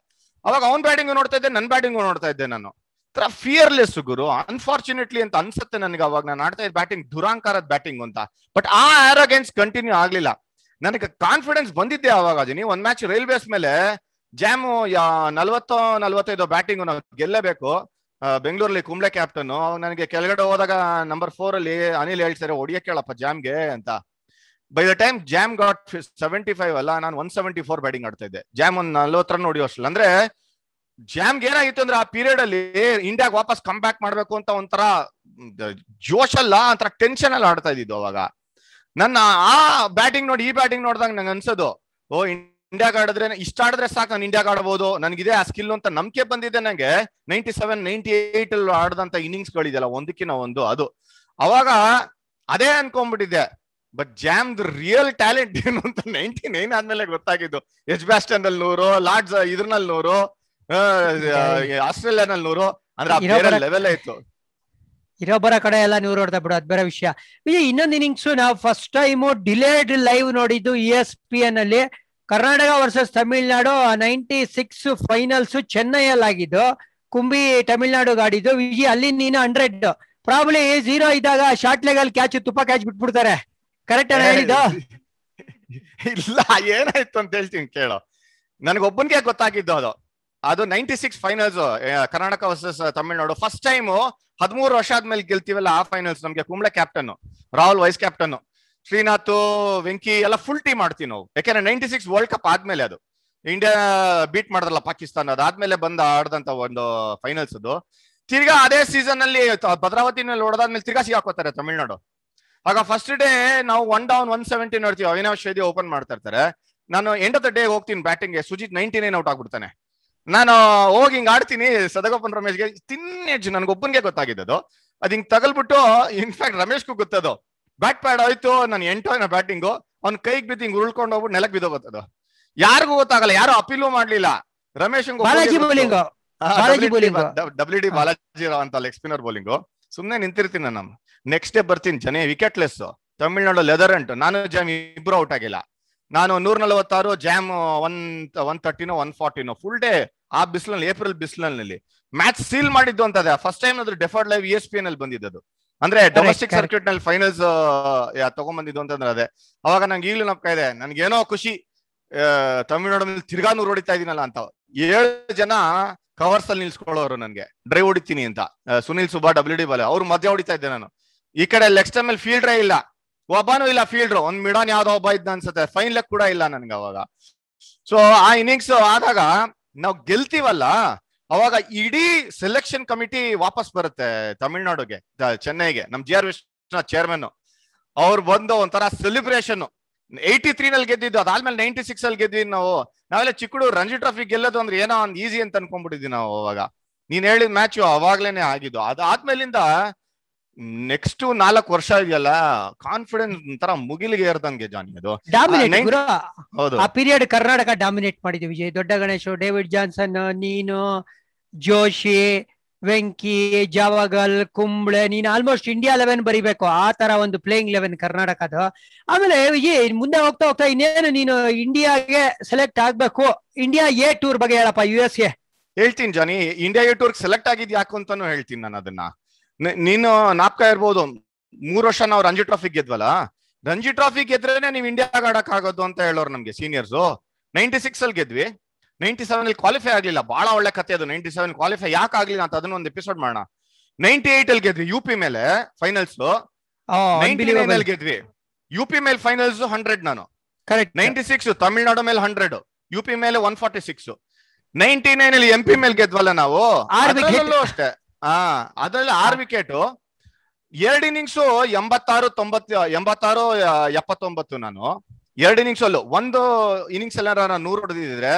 ಅವಾಗ ಅವ್ನ್ ಬ್ಯಾಟಿಂಗ್ ನೋಡ್ತಾ ಇದ್ದೆ ನನ್ ಬ್ಯಾಟಿಂಗ್ ನೋಡ್ತಾ ಇದ್ದೆ ನಾನು ತರ ಫಿಯರ್ಲೆಸ್ ಗುರು ಅನ್ಫಾರ್ಚುನೇಟ್ಲಿ ಅಂತ ಅನ್ಸುತ್ತೆ ನನಗೆ ಅವಾಗ ನಾನು ಆಡ್ತಾ ಇದ್ದ ಬ್ಯಾಟಿಂಗ್ ದುರಾಂಕಾರದ ಬ್ಯಾಟಿಂಗ್ ಅಂತ ಬಟ್ ಆ ಆರೋಗೆನ್ಸ್ ಕಂಟಿನ್ಯೂ ಆಗ್ಲಿಲ್ಲ ನನಗೆ ಕಾನ್ಫಿಡೆನ್ಸ್ ಬಂದಿದ್ದೆ ಅವಾಗ ಅದಿನಿ ಒಂದ್ ಮ್ಯಾಚ್ ರೈಲ್ವೇಸ್ ಮೇಲೆ ಜಾಮು ನಲ್ವತ್ತೋ ನಲ್ವತ್ತೈದೋ ಬ್ಯಾಟಿಂಗ್ ನಾವು ಗೆಲ್ಲಬೇಕು ಬೆಂಗಳೂರಲ್ಲಿ ಕುಂಬ್ಳೆ ಕ್ಯಾಪ್ಟನ್ ನನಗೆ ಕೆಳಗಡೆ ಹೋದಾಗ ನಂಬರ್ ಫೋರ್ ಅಲ್ಲಿ ಅನಿಲ್ ಹೇಳ್ತಾರೆ ಹೊಡಿಯೋ ಕೇಳಪ್ಪ ಜಾಮ್ಗೆ ಅಂತ by the time Jam got seventy five ಅಲ್ಲ ನಾನು ಒನ್ ಸೆವೆಂಟಿ ಫೋರ್ ಬ್ಯಾಟಿಂಗ್ ಆಡ್ತಾ ಇದ್ದೆ ಜಾಮ್ ಒಂದು ನಲ್ವತ್ತರ ರನ್ ಹೊಡಿಯೋಷ್ಟಲ್ಲ ಅಂದ್ರೆ ಜಾಮ್ಗೆ ಏನಾಗಿತ್ತು ಅಂದ್ರೆ ಆ ಪೀರಿಯಡ್ ಅಲ್ಲಿ ಇಂಡಿಯಾಗ್ ವಾಪಸ್ ಕಮ್ ಬ್ಯಾಕ್ ಮಾಡ್ಬೇಕು ಅಂತ ಒಂಥರ ಅಲ್ಲ ಒಂಥರ ಟೆನ್ಷನ್ ಅಲ್ಲಿ ಆಡ್ತಾ ಇದ್ದಿದ್ದು ಅವಾಗ ನನ್ನ ಆ ಬ್ಯಾಟಿಂಗ್ ನೋಡಿ ಈ ಬ್ಯಾಟಿಂಗ್ ನೋಡಿದಾಗ ನಂಗೆ ಅನ್ಸೋದು ಓ ಇಂಡಿಯಾಗ ಆಡಿದ್ರೆ ಇಷ್ಟ ಆಡಿದ್ರೆ ಸಾಕು ನಾನು ಇಂಡಿಯಾಗ ಆಡಬಹುದು ಇದೇ ಆ ಸ್ಕಿಲ್ ಅಂತ ನಂಬಿಕೆ ಬಂದಿದೆ ನಂಗೆ ನೈಂಟಿ ಸೆವೆನ್ ನೈಂಟಿ ಏಟ್ ಅಲ್ಲಿ ಆಡದಂತ ಇನ್ನಿಂಗ್ಸ್ ಗಳಿದೆಯಲ್ಲ ಒಂದಕ್ಕಿನ ಒಂದು ಅದು ಅವಾಗ ಅದೇ ಅನ್ಕೊಂಡ್ಬಿಟ್ಟಿದ್ದೆ but Jam the real talent ಏನು ಅಂತ ನೈಂಟಿ ನೈನ್ ಆದ್ಮೇಲೆ ಗೊತ್ತಾಗಿದ್ದು ಎಚ್ ಬ್ಯಾಸ್ಟನ್ ಅಲ್ಲಿ ನೂರು ಲಾರ್ಡ್ಸ್ ಇದ್ರಲ್ಲಿ ನೂರು ನಲ್ಲಿ ನೂರು ಅಂದ್ರೆ ಲೆವೆಲ್ ಇತ್ತು ಬರ ಕಡೆ ಎಲ್ಲ ನೀವು ನೋಡ್ತಾ ಬಿಡು ಅದ್ ಬೇರೆ ವಿಷಯ ವಿಜಯ್ ಇನ್ನೊಂದು ಇನ್ನಿಂಗ್ಸ್ ನಾವು ಫಸ್ಟ್ ಟೈಮ್ ಡಿಲೇಡ್ ಲೈವ್ ನೋಡಿದ್ದು ಇ ಎಸ್ ಪಿ ಎನ್ ಅಲ್ಲಿ Karnataka versus Tamil Nadu ninety six finals ಚೆನ್ನೈಯಲ್ಲಿ ಆಗಿದ್ದು ಕುಂಬಿ ತಮಿಳ್ನಾಡು ಆಡಿದ್ದು ವಿಜಿ ಅಲ್ಲಿ ನೀನು ಹಂಡ್ರೆಡ್ ಪ್ರಾಬ್ಲಿ ಜೀರೋ ಇದ್ದಾಗ ಶಾರ್ಟ್ ಲೆಗ್ ಅಲ್ಲಿ ಕ್ಯಾಚ್ ತುಪ್ಪ ಕ್ಯಾಚ್ ಬಿಟ್ಬಿಡ್ತಾರೆ ಕರೆಕ್ಟ್ ಹೇಳಿದ್ದು ಇಲ್ಲ ಏನಾಯ್ತು ಅಂತ ಹೇಳ್ತೀನಿ ಕೇಳೋ ನನಗೊಬ್ಬನಿಗೆ ಗೊತ್ತಾಗಿದ್ದು ಅದು ಅದು ninety six finals Karnataka versus Tamil Nadu first time ಹದಿಮೂರು ವರ್ಷ ಆದ್ಮೇಲೆ ಗೆಲ್ತೀವಲ್ಲ ಆ ಫೈನಲ್ಸ್ ನಮ್ಗೆ Kumble captain Rahul vice captain Srinath Venky ಎಲ್ಲ ಫುಲ್ ಟೀಮ್ ಆಡ್ತೀವಿ ನಾವು ಯಾಕಂದ್ರೆ ನೈಂಟಿ ಸಿಕ್ಸ್ ವರ್ಲ್ಡ್ ಕಪ್ ಆದ್ಮೇಲೆ ಅದು ಇಂಡಿಯಾ ಬೀಟ್ ಮಾಡಿದ್ರಲ್ಲ ಪಾಕಿಸ್ತಾನ ಅದಾದ್ಮೇಲೆ ಬಂದ ಆಡದಂತ ಒಂದು ಫೈನಲ್ಸ್ ಅದು ತಿರ್ಗಾ ಅದೇ ಸೀಸನ್ ಅಲ್ಲಿ ಭದ್ರಾವತಿನಲ್ಲಿ ಹೊಡೆದಾದ್ಮೇಲೆ ತಿರ್ಗಾ ಸಿಗಾಕೋತಾರೆ ತಮಿಳ್ನಾಡು ಆಗ ಫಸ್ಟ್ ಡೇ ನಾವು ಒನ್ ಡೌನ್ ಒನ್ ಸೆವೆಂಟಿ ನೋಡ್ತೀವಿ ಅವಿನಾಶ್ ಶೇದಿ ಓಪನ್ ಮಾಡ್ತಾ ಇರ್ತಾರೆ ನಾನು ಎಂಡ್ ಆಫ್ ದ ಡೇ ಹೋಗ್ತೀನಿ ಬ್ಯಾಟಿಂಗ್ಗೆ ಸುಜಿತ್ ನೈನ್ಟಿ ನೈನ್ ಔಟ್ ಆಗ್ಬಿಡ್ತಾನೆ ನಾನು ಹೋಗಿ ಹಿಂಗ್ ಆಡ್ತೀನಿ ಸದಗೋಪನ್ ರಮೇಶ್ಗೆ ನನ್ಗೆ ನನ್ಗೊಬ್ಬನಿಗೆ ಗೊತ್ತಾಗಿದ್ದು ಅದು ಹಿಂಗ್ ತಗಲ್ಬಿಟ್ಟು ಇನ್ಫ್ಯಾಕ್ಟ್ ರಮೇಶ್ಗೂ ಗೊತ್ತದು ಬ್ಯಾಟ್ ಪ್ಯಾಡ್ ಆಯ್ತು ನಾನು ಎಂಟೋನ ಬ್ಯಾಟಿಂಗು ಅವ್ನ ಕೈಗೆ ಬಿದ್ದು ಹಿಂಗ್ ಉಳ್ಕೊಂಡು ಹೋಗ್ಬಿಟ್ಟು ನೆಲಕ್ ಅದು ಯಾರಿಗೂ ಗೊತ್ತಾಗಲ್ಲ ಯಾರು ಅಪೀಲು ಮಾಡ್ಲಿಲ್ಲ ರಮೇಶ್ ಡಬ್ಲ್ಯೂ ಡಿ ಬಾಲಾಜಿ ರಾವ್ ಅಂತ ಲೆಗ್ ಸ್ಪಿನ್ನರ್ ಬೌಲಿಂಗ್ ಸುಮ್ನೆ ನಿಂತಿರ್ತೀನಿ ನಾನು ನೆಕ್ಸ್ಟ್ ಡೇ ಬರ್ತೀನಿ ಜನ ವಿಕೆಟ್ ಲೆಸ್ ತಮಿಳ್ನಾಡು ಲೆದರ್ ಅಂಟು ನಾನು ಜಾಮ್ ಇಬ್ರು ಔಟ್ ಆಗಿಲ್ಲ ನಾನು ನೂರ ನಲವತ್ತಾರು ಜಾಮ್ ಒನ್ ಒನ್ ತರ್ಟಿನೋ ಒನ್ ಫಾರ್ಟಿನೋ ಫುಲ್ ಡೇ ಆ ಬಿಸಿಲಲ್ಲಿ ಏಪ್ರಿಲ್ ಬಿಸಿಲಲ್ಲಿ ಮ್ಯಾಚ್ ಸೀಲ್ ಮಾಡಿದ್ದು ಅದ ಫಸ್ಟ್ ಟೈಮ್ ಅದ್ರ deferred live S P N ಅಲ್ಲಿ ಬಂದಿದ್ದು ಅಂದ್ರೆ ಡೊಮೆಸ್ಟಿಕ್ ಸರ್ಕ್ಯೂಟ್ ನಲ್ಲಿ ಫೈನಲ್ಸ್ ತಗೊಂಡ್ಬಂದಿದ್ದು ಅಂತಂದ್ರೆ ಅದೇ ಅವಾಗ ನಂಗೆ ಈಗಲೂ ನಪ್ಕಾ ಇದೆ ನನ್ಗೇನೋ ಖುಷಿ ತಮಿಳ್ನಾಡು ಮೇಲೆ ತಿರ್ಗಾ ನೂರು ಹೊಡಿತಾ ಇದೀನಲ್ಲ ಅಂತ ಏಳು ಜನ ಕವರ್ಸ್ ಅಲ್ಲಿ ನಿಲ್ಸ್ಕೊಳ್ಳೋರು ನನ್ಗೆ ಡ್ರೈವ್ ಹೊಡಿತೀನಿ ಅಂತ ಸುನಿಲ್ ಸುಬ್ಬಾ ಡಬ್ಲ್ಯೂ ಡಿ ಬಾಲೆ ಅವ್ರು ಮಧ್ಯ ಹೊಡಿತಾ ಇದ್ದೆ ನಾನು ಈ ಕಡೆ ನೆಕ್ಸ್ಟ್ ಟೈಮ್ ಅಲ್ಲಿ ಫೀಲ್ಡ್ರೇ ಇಲ್ಲ ಒಬ್ಬನೂ ಇಲ್ಲ ಫೀಲ್ಡ್ ಒಂದ್ ಮಿಡಾನ್ ಯಾವ್ದೋ ಒಬ್ಬ ಇದ್ದ ಅನ್ಸುತ್ತೆ ಫೈನ್ ಲೆಕ್ ಕೂಡ ಇಲ್ಲ ನನ್ಗೆ ಅವಾಗ ಸೊ ಆ ಇನ್ನಿಂಗ್ಸ್ ಆದಾಗ ನಾವ್ ಗೆಲ್ತೀವಲ್ಲ ಅವಾಗ ಇಡೀ ಸೆಲೆಕ್ಷನ್ ಕಮಿಟಿ ವಾಪಸ್ ಬರುತ್ತೆ ತಮಿಳ್ನಾಡುಗೆ ಚೆನ್ನೈಗೆ ನಮ್ ಜಿ ಆರ್ ವಿಶ್ವ ಚೇರ್ಮನ್ ಅವ್ರು ಬಂದು ಒಂಥರ ಸೆಲಿಬ್ರೇಷನ್ ಏಯ್ಟಿ ತ್ರೀ ನಲ್ಲಿ ಗೆದ್ದಿದ್ದು ಅದಾದ್ಮೇಲೆ ನೈಂಟಿ ಸಿಕ್ಸ್ ಅಲ್ಲಿ ಗೆದ್ದಿದ್ ನಾವು ನಾವೆಲ್ಲ ಚಿಕ್ಕಡು ರಂಜಿ ಟ್ರೋಫಿ ಗೆಲ್ಲೋದು ಅಂದ್ರೆ ಏನೋ ಒಂದು ಈಸಿ ಅಂತ ಅನ್ಕೊಂಡ್ಬಿಟ್ಟಿದ್ವಿ ನಾವು ಅವಾಗ ನೀನ್ ಹೇಳಿದ ಮ್ಯಾಚ್ ಅವಾಗ್ಲೇನೆ ಆಗಿದ್ದು ಅದಾದ್ಮೇಲಿಂದ ನೆಕ್ಸ್ಟ್ ನಾಲ್ಕು ವರ್ಷ ಇದೆಯಲ್ಲ ಕಾನ್ಫಿಡೆನ್ಸ್ ಒಂಥರ ಮುಗಿಲಿಗೆ ಏರ್ದಂಗೆ ಜಾನಿ ಅದು ಡಾಮಿನೇಟ್ ಹೌದು ಆ ಪೀರಿಯಡ್ ಕರ್ನಾಟಕ ಡಾಮಿನೇಟ್ ಮಾಡಿದ್ವಿ ವಿಜಯ್ ದೊಡ್ಡ ಗಣೇಶ್ ಡೇವಿಡ್ ಜಾನ್ಸನ್ ನೀನು ಜೋಶಿ ವೆಂಕಿ ಜಾವಗಲ್ ಕುಂಬ್ಳೆ ನೀನ್ ಆಲ್ಮೋಸ್ಟ್ ಇಂಡಿಯಾ ಲೆವೆನ್ ಬರಿಬೇಕು ಆ ತರ ಒಂದು ಪ್ಲೇಯಿಂಗ್ ಲೆವೆನ್ ಕರ್ನಾಟಕದ ಆಮೇಲೆ ವಿಜಯ್ ಮುಂದೆ ಹೋಗ್ತಾ ಹೋಗ್ತಾ ಇನ್ನೇನು ನೀನು ಇಂಡಿಯಾಗೆ ಸೆಲೆಕ್ಟ್ ಆಗ್ಬೇಕು ಇಂಡಿಯಾ ಎ ಟೂರ್ ಬಗ್ಗೆ ಹೇಳಪ್ಪ ಯು ಎಸ್ ಎ ಹೇಳ್ತೀನಿ Johnny India A tour select ಆಗಿದ್ ಯಾಕು ಅಂತಾನು ಹೇಳ್ತೀನಿ ನಾನು ಅದನ್ನ ನೀನು ನಾಪ್ಕ ಇರ್ಬೋದು ಮೂರ್ ವರ್ಷ ನಾವು ರಂಜಿ ಟ್ರಾಫಿ ಗೆದ್ವಲ್ಲ ರಂಜಿ ಟ್ರಾಫಿ ಗೆದ್ರೇನೆ ನೀವು ಇಂಡಿಯಾ ಆಡಕ್ ಆಗೋದು ಅಂತ ಹೇಳೋರು ನಮ್ಗೆ ಸೀನಿಯರ್ಸ್ ನೈಂಟಿ ಸಿಕ್ಸ್ ಅಲ್ಲಿ ಗೆದ್ವಿ ನೈಂಟಿ ಸೆವೆನ್ ಅಲ್ಲಿ ಕ್ವಾಲಿಫೈ ಆಗ್ಲಿಲ್ಲ ಬಹಳ ಒಳ್ಳೆ ಕತೆ ಅದು ನೈಂಟಿ ಸೆವೆನ್ ಕ್ವಾಲಿಫೈ ಯಾಕೆ ಆಗ್ಲಿಲ್ಲ ಅಂತ ಅದನ್ನ ಒಂದು ಎಪಿಸೋಡ್ ಮಾಡೋಣ ನೈಂಟಿ ಏಟ್ ಅಲ್ಲಿ ಗೆದ್ವಿ ಯು ಪಿ ಮೇಲೆ ಫೈನಲ್ಸ್ ನೈಂಟಿ ನೈನ್ ಗೆದ್ವಿ ಯು ಪಿ ಮೇಲೆ ಫೈನಲ್ಸ್ ಹಂಡ್ರೆಡ್ ನಾನು correct ninety six Tamil Nadu hundred ಹಂಡ್ರೆಡ್ ಯು ಪಿ ಮೇಲೆ one forty six ninety nine ಅಲ್ಲಿ ಎಂ ಪಿ ಮೇಲೆ ಗೆದ್ವಲ್ಲ ನಾವು ಅಷ್ಟೇ ಹಾ ಅದ್ರಲ್ಲಿ ಆರ್ ವಿಕೆಟ್ ಎರಡು ಇನ್ನಿಂಗ್ಸ್ ಎಂಬತ್ತಾರು ತೊಂಬತ್ ಎಂಬತ್ತಾರು ಎಪ್ಪತ್ತೊಂಬತ್ತು ನಾನು ಎರಡು ಇನ್ನಿಂಗ್ಸ್ ಅಲ್ಲೂ ಒಂದು ಇನ್ನಿಂಗ್ಸ್ ಎಲ್ಲ ನಾನು ನೂರ್ ಹೊಡೆದಿದ್ರೆ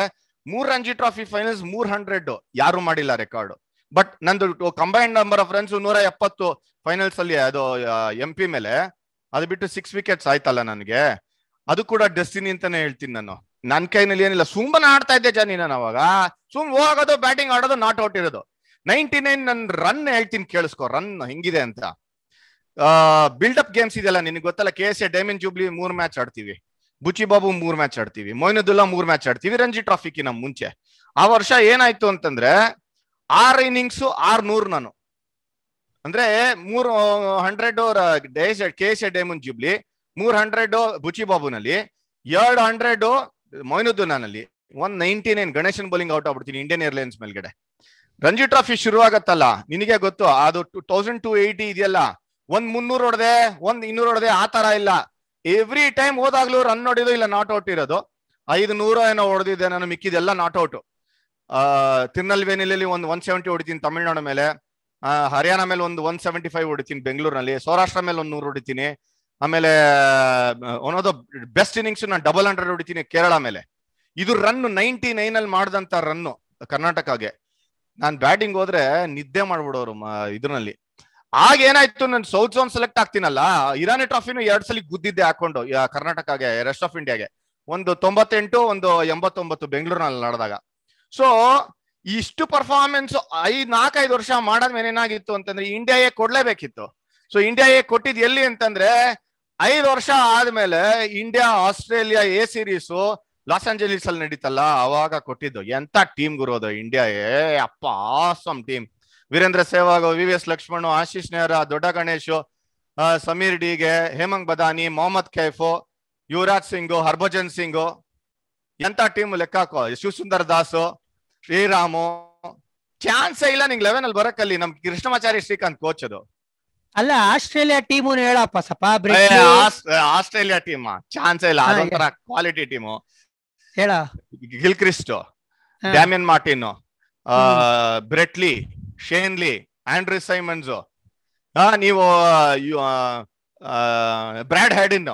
ಮೂರ್ ರಂಜಿ ಟ್ರಾಫಿ ಫೈನಲ್ಸ್ ಮೂರ್ ಹಂಡ್ರೆಡ್ ಯಾರು ಮಾಡಿಲ್ಲ ರೆಕಾರ್ಡ್ ಬಟ್ ನಂದು ಕಂಬೈನ್ಡ್ ನಂಬರ್ ಆಫ್ ರನ್ಸ್ ನೂರ ಎಪ್ಪತ್ತು ಫೈನಲ್ಸ್ ಅಲ್ಲಿ ಅದು ಎಂ ಪಿ ಮೇಲೆ ಅದು ಬಿಟ್ಟು ಸಿಕ್ಸ್ ವಿಕೆಟ್ಸ್ ಆಯ್ತಲ್ಲ ನನಗೆ ಅದು ಕೂಡ ಡೆಸ್ಟಿನಿ ಅಂತಾನೆ ಹೇಳ್ತೀನಿ ನಾನು ನನ್ ಕೈನಲ್ಲಿ ಏನಿಲ್ಲ ಸುಮ್ಮನೆ ಆಡ್ತಾ ಇದ್ದೆ ಜಾನಿ ನಾನು ಅವಾಗ ಸುಮ್ ಹೋಗೋದು ಬ್ಯಾಟಿಂಗ್ ಆಡೋದು ನಾಟ್ ಔಟ್ ಇರೋದು ನೈಂಟಿ ನೈನ್ ನನ್ ರನ್ ಹೇಳ್ತೀನಿ ಕೇಳಿಸ್ಕೊ ರನ್ ಹೆಂಗಿದೆ ಅಂತ ಬಿಲ್ಡ್ ಅಪ್ ಗೇಮ್ಸ್ ಇದೆಯಲ್ಲ ನಿನ್ಗೆ ಗೊತ್ತಲ್ಲ K S A diamond jubilee ಮೂರ್ ಮ್ಯಾಚ್ ಆಡ್ತೀವಿ ಬುಚಿ ಬಾಬು ಮೂರ್ ಮ್ಯಾಚ್ ಆಡ್ತೀವಿ ಮೊಯ್ನದುಲ್ಲಾ ಮೂರ್ ಮ್ಯಾಚ್ ಆಡ್ತೀವಿ ರಂಜಿ ಟ್ರಾಫಿಕ್ಕಿನ ಮುಂಚೆ ಆ ವರ್ಷ ಏನಾಯ್ತು ಅಂತಂದ್ರೆ ಆರ್ ಇನ್ನಿಂಗ್ಸ್ ನೂರ್ ನಾನು ಅಂದ್ರೆ ಮೂರು hundred K S A diamond jubilee ಮೂರ್ ಹಂಡ್ರೆಡ್ ಬುಚಿ ಬಾಬುನಲ್ಲಿ ಎರಡ್ ಹಂಡ್ರೆಡ್ ನಲ್ಲಿ ಒನ್ ನೈಂಟಿ ನೈನ್ ಗಣೇಶನ್ ಬೌಲಿಂಗ್ ಔಟ್ ಆಗ್ಬಿಡ್ತೀನಿ ಇಂಡಿಯನ್ ಏರ್ಲೈನ್ಸ್ ಮೇಲ್ಗಡೆ ರಂಜಿ ಟ್ರಾಫಿ ಶುರುವಾಗತ್ತಲ್ಲ ನಿನಗೆ ಗೊತ್ತು ಅದು ಟು ತೌಸಂಡ್ ಟು ಏಯ್ಟಿ ಇದೆಯಲ್ಲ ಒಂದ್ ಮುನ್ನೂರ್ ಹೊಡೆದೆ ಒಂದ್ ಇನ್ನೂರು ಹೊಡೆದೆ ಆ ತರ ಇಲ್ಲ ಎವ್ರಿ ಟೈಮ್ ಹೋದಾಗ್ಲೂ ರನ್ ಹೊಡಿದು ಇಲ್ಲ ನಾಟ್ ಔಟ್ ಇರೋದು ಐದು ನೂರ ಏನೋ ಹೊಡೆದಿದೆ ನಾನು ಮಿಕ್ಕಿದೆಲ್ಲ ನಾಟ್ ಔಟ್ ಆ ತಿರುನಲ್ವೇನಿಲಿ ಒಂದು ಒನ್ ಸೆವೆಂಟಿ ಹೊಡಿತೀನಿ ತಮಿಳ್ನಾಡು ಮೇಲೆ ಹರಿಯಾಣ ಮೇಲೆ ಒಂದು ಒನ್ ಸೆವೆಂಟಿ ಫೈವ್ ಹೊಡಿತೀನಿ ಬೆಂಗಳೂರಿನಲ್ಲಿ ಸೌರಾಷ್ಟ್ರ ಮೇಲೆ ಒಂದ್ ನೂರು ಹೊಡಿತೀನಿ ಆಮೇಲೆ one of the best innings ನಾನು ಡಬಲ್ ಹಂಡ್ರೆಡ್ ಹೊಡಿತೀನಿ ಕೇರಳ ಮೇಲೆ ಇದು ರನ್ ನೈಂಟಿ ನೈನ್ ಅಲ್ಲಿ ಮಾಡಿದಂತ ರನ್ನು ಕರ್ನಾಟಕಗೆ ನಾನ್ ಬ್ಯಾಟಿಂಗ್ ಹೋದ್ರೆ ನಿದ್ದೆ ಮಾಡ್ಬಿಡೋರು ಇದ್ರಲ್ಲಿ ಆಗ ಏನಾಯ್ತು ನಾನು ಸೌತ್ ಝೋನ್ ಸೆಲೆಕ್ಟ್ ಆಗ್ತೀನಲ್ಲ ಇರಾನಿ ಟ್ರಾಫಿನೂ ಎರಡ್ ಸಲ ಗುದ್ದಿದ್ದೆ ಹಾಕೊಂಡು ಕರ್ನಾಟಕಗೆ ರೆಸ್ಟ್ ಆಫ್ ಇಂಡಿಯಾಗೆ ಒಂದು ತೊಂಬತ್ತೆಂಟು ಒಂದು ಎಂಬತ್ತೊಂಬತ್ತು ಬೆಂಗಳೂರಿನಲ್ಲಿ ನಡೆದಾಗ ಸೊ ಇಷ್ಟು ಪರ್ಫಾರ್ಮೆನ್ಸ್ ಐದ್ ನಾಲ್ಕೈದು ವರ್ಷ ಮಾಡಾದ್ಮೇಲೆ ಏನಾಗಿತ್ತು ಅಂತಂದ್ರೆ ಇಂಡಿಯಾ ಎ ಕೊಡ್ಲೇಬೇಕಿತ್ತು ಸೊ ಇಂಡಿಯಾ ಎ ಕೊಟ್ಟಿದ್ ಎಲ್ಲಿ ಅಂತಂದ್ರೆ ಐದು ವರ್ಷ ಆದ್ಮೇಲೆ India Australia A series Los Angeles ಅಲ್ಲಿ ನಡೀತಲ್ಲ ಅವಾಗ ಕೊಟ್ಟಿದ್ದು ಎಂತ ಟೀಮ್ ಗುರೋದು ಇಂಡಿಯಾ ಏ ಅಪ್ಪ awesome team Virender Sehwag V S Laxman Ashish Nehra Dodda Ganesh Sameer ಡಿಗೆ ಹೇಮಂಗ್ ಬದಾನಿ ಮೊಹಮ್ಮದ್ ಕೈಫ್ ಯುವರಾಜ್ ಸಿಂಗ್ ಹರ್ಭಜನ್ ಸಿಂಗು ಎಂತ ಟೀಮ್ ಲೆಕ್ಕ ಹಾಕೋ ಶಿವಸುಂದರ್ ದಾಸ್ ಶ್ರೀರಾಮು ಚಾನ್ಸ್ ಇಲ್ಲ ನಿಂಗೆ ಲೆವೆನ್ ಅಲ್ಲಿ ಬರಕಲ್ಲಿ ನಮ್ ಕೃಷ್ಣಮಾಚಾರಿ ಶ್ರೀಕಾಂತ್ ಕೋಚ್ ಅದು ಅಲ್ಲ ಆಸ್ಟ್ರೇಲಿಯಾ ಟೀಮ್ ಹೇಳಪ್ಪ ಸಪಾ ಆಸ್ಟ್ರೇಲಿಯಾ ಟೀಮ್ ಚಾನ್ಸ್ ಇಲ್ಲ ಅದೊಂಥರ ಕ್ವಾಲಿಟಿ ಟೀಮ್ ಹೇಳ Gilchrist Damien Martyn Brett Lee Shane Lee Andrew Symonds ನೀವು ಬ್ರಾಡ್ ಹ್ಯಾಡಿನ್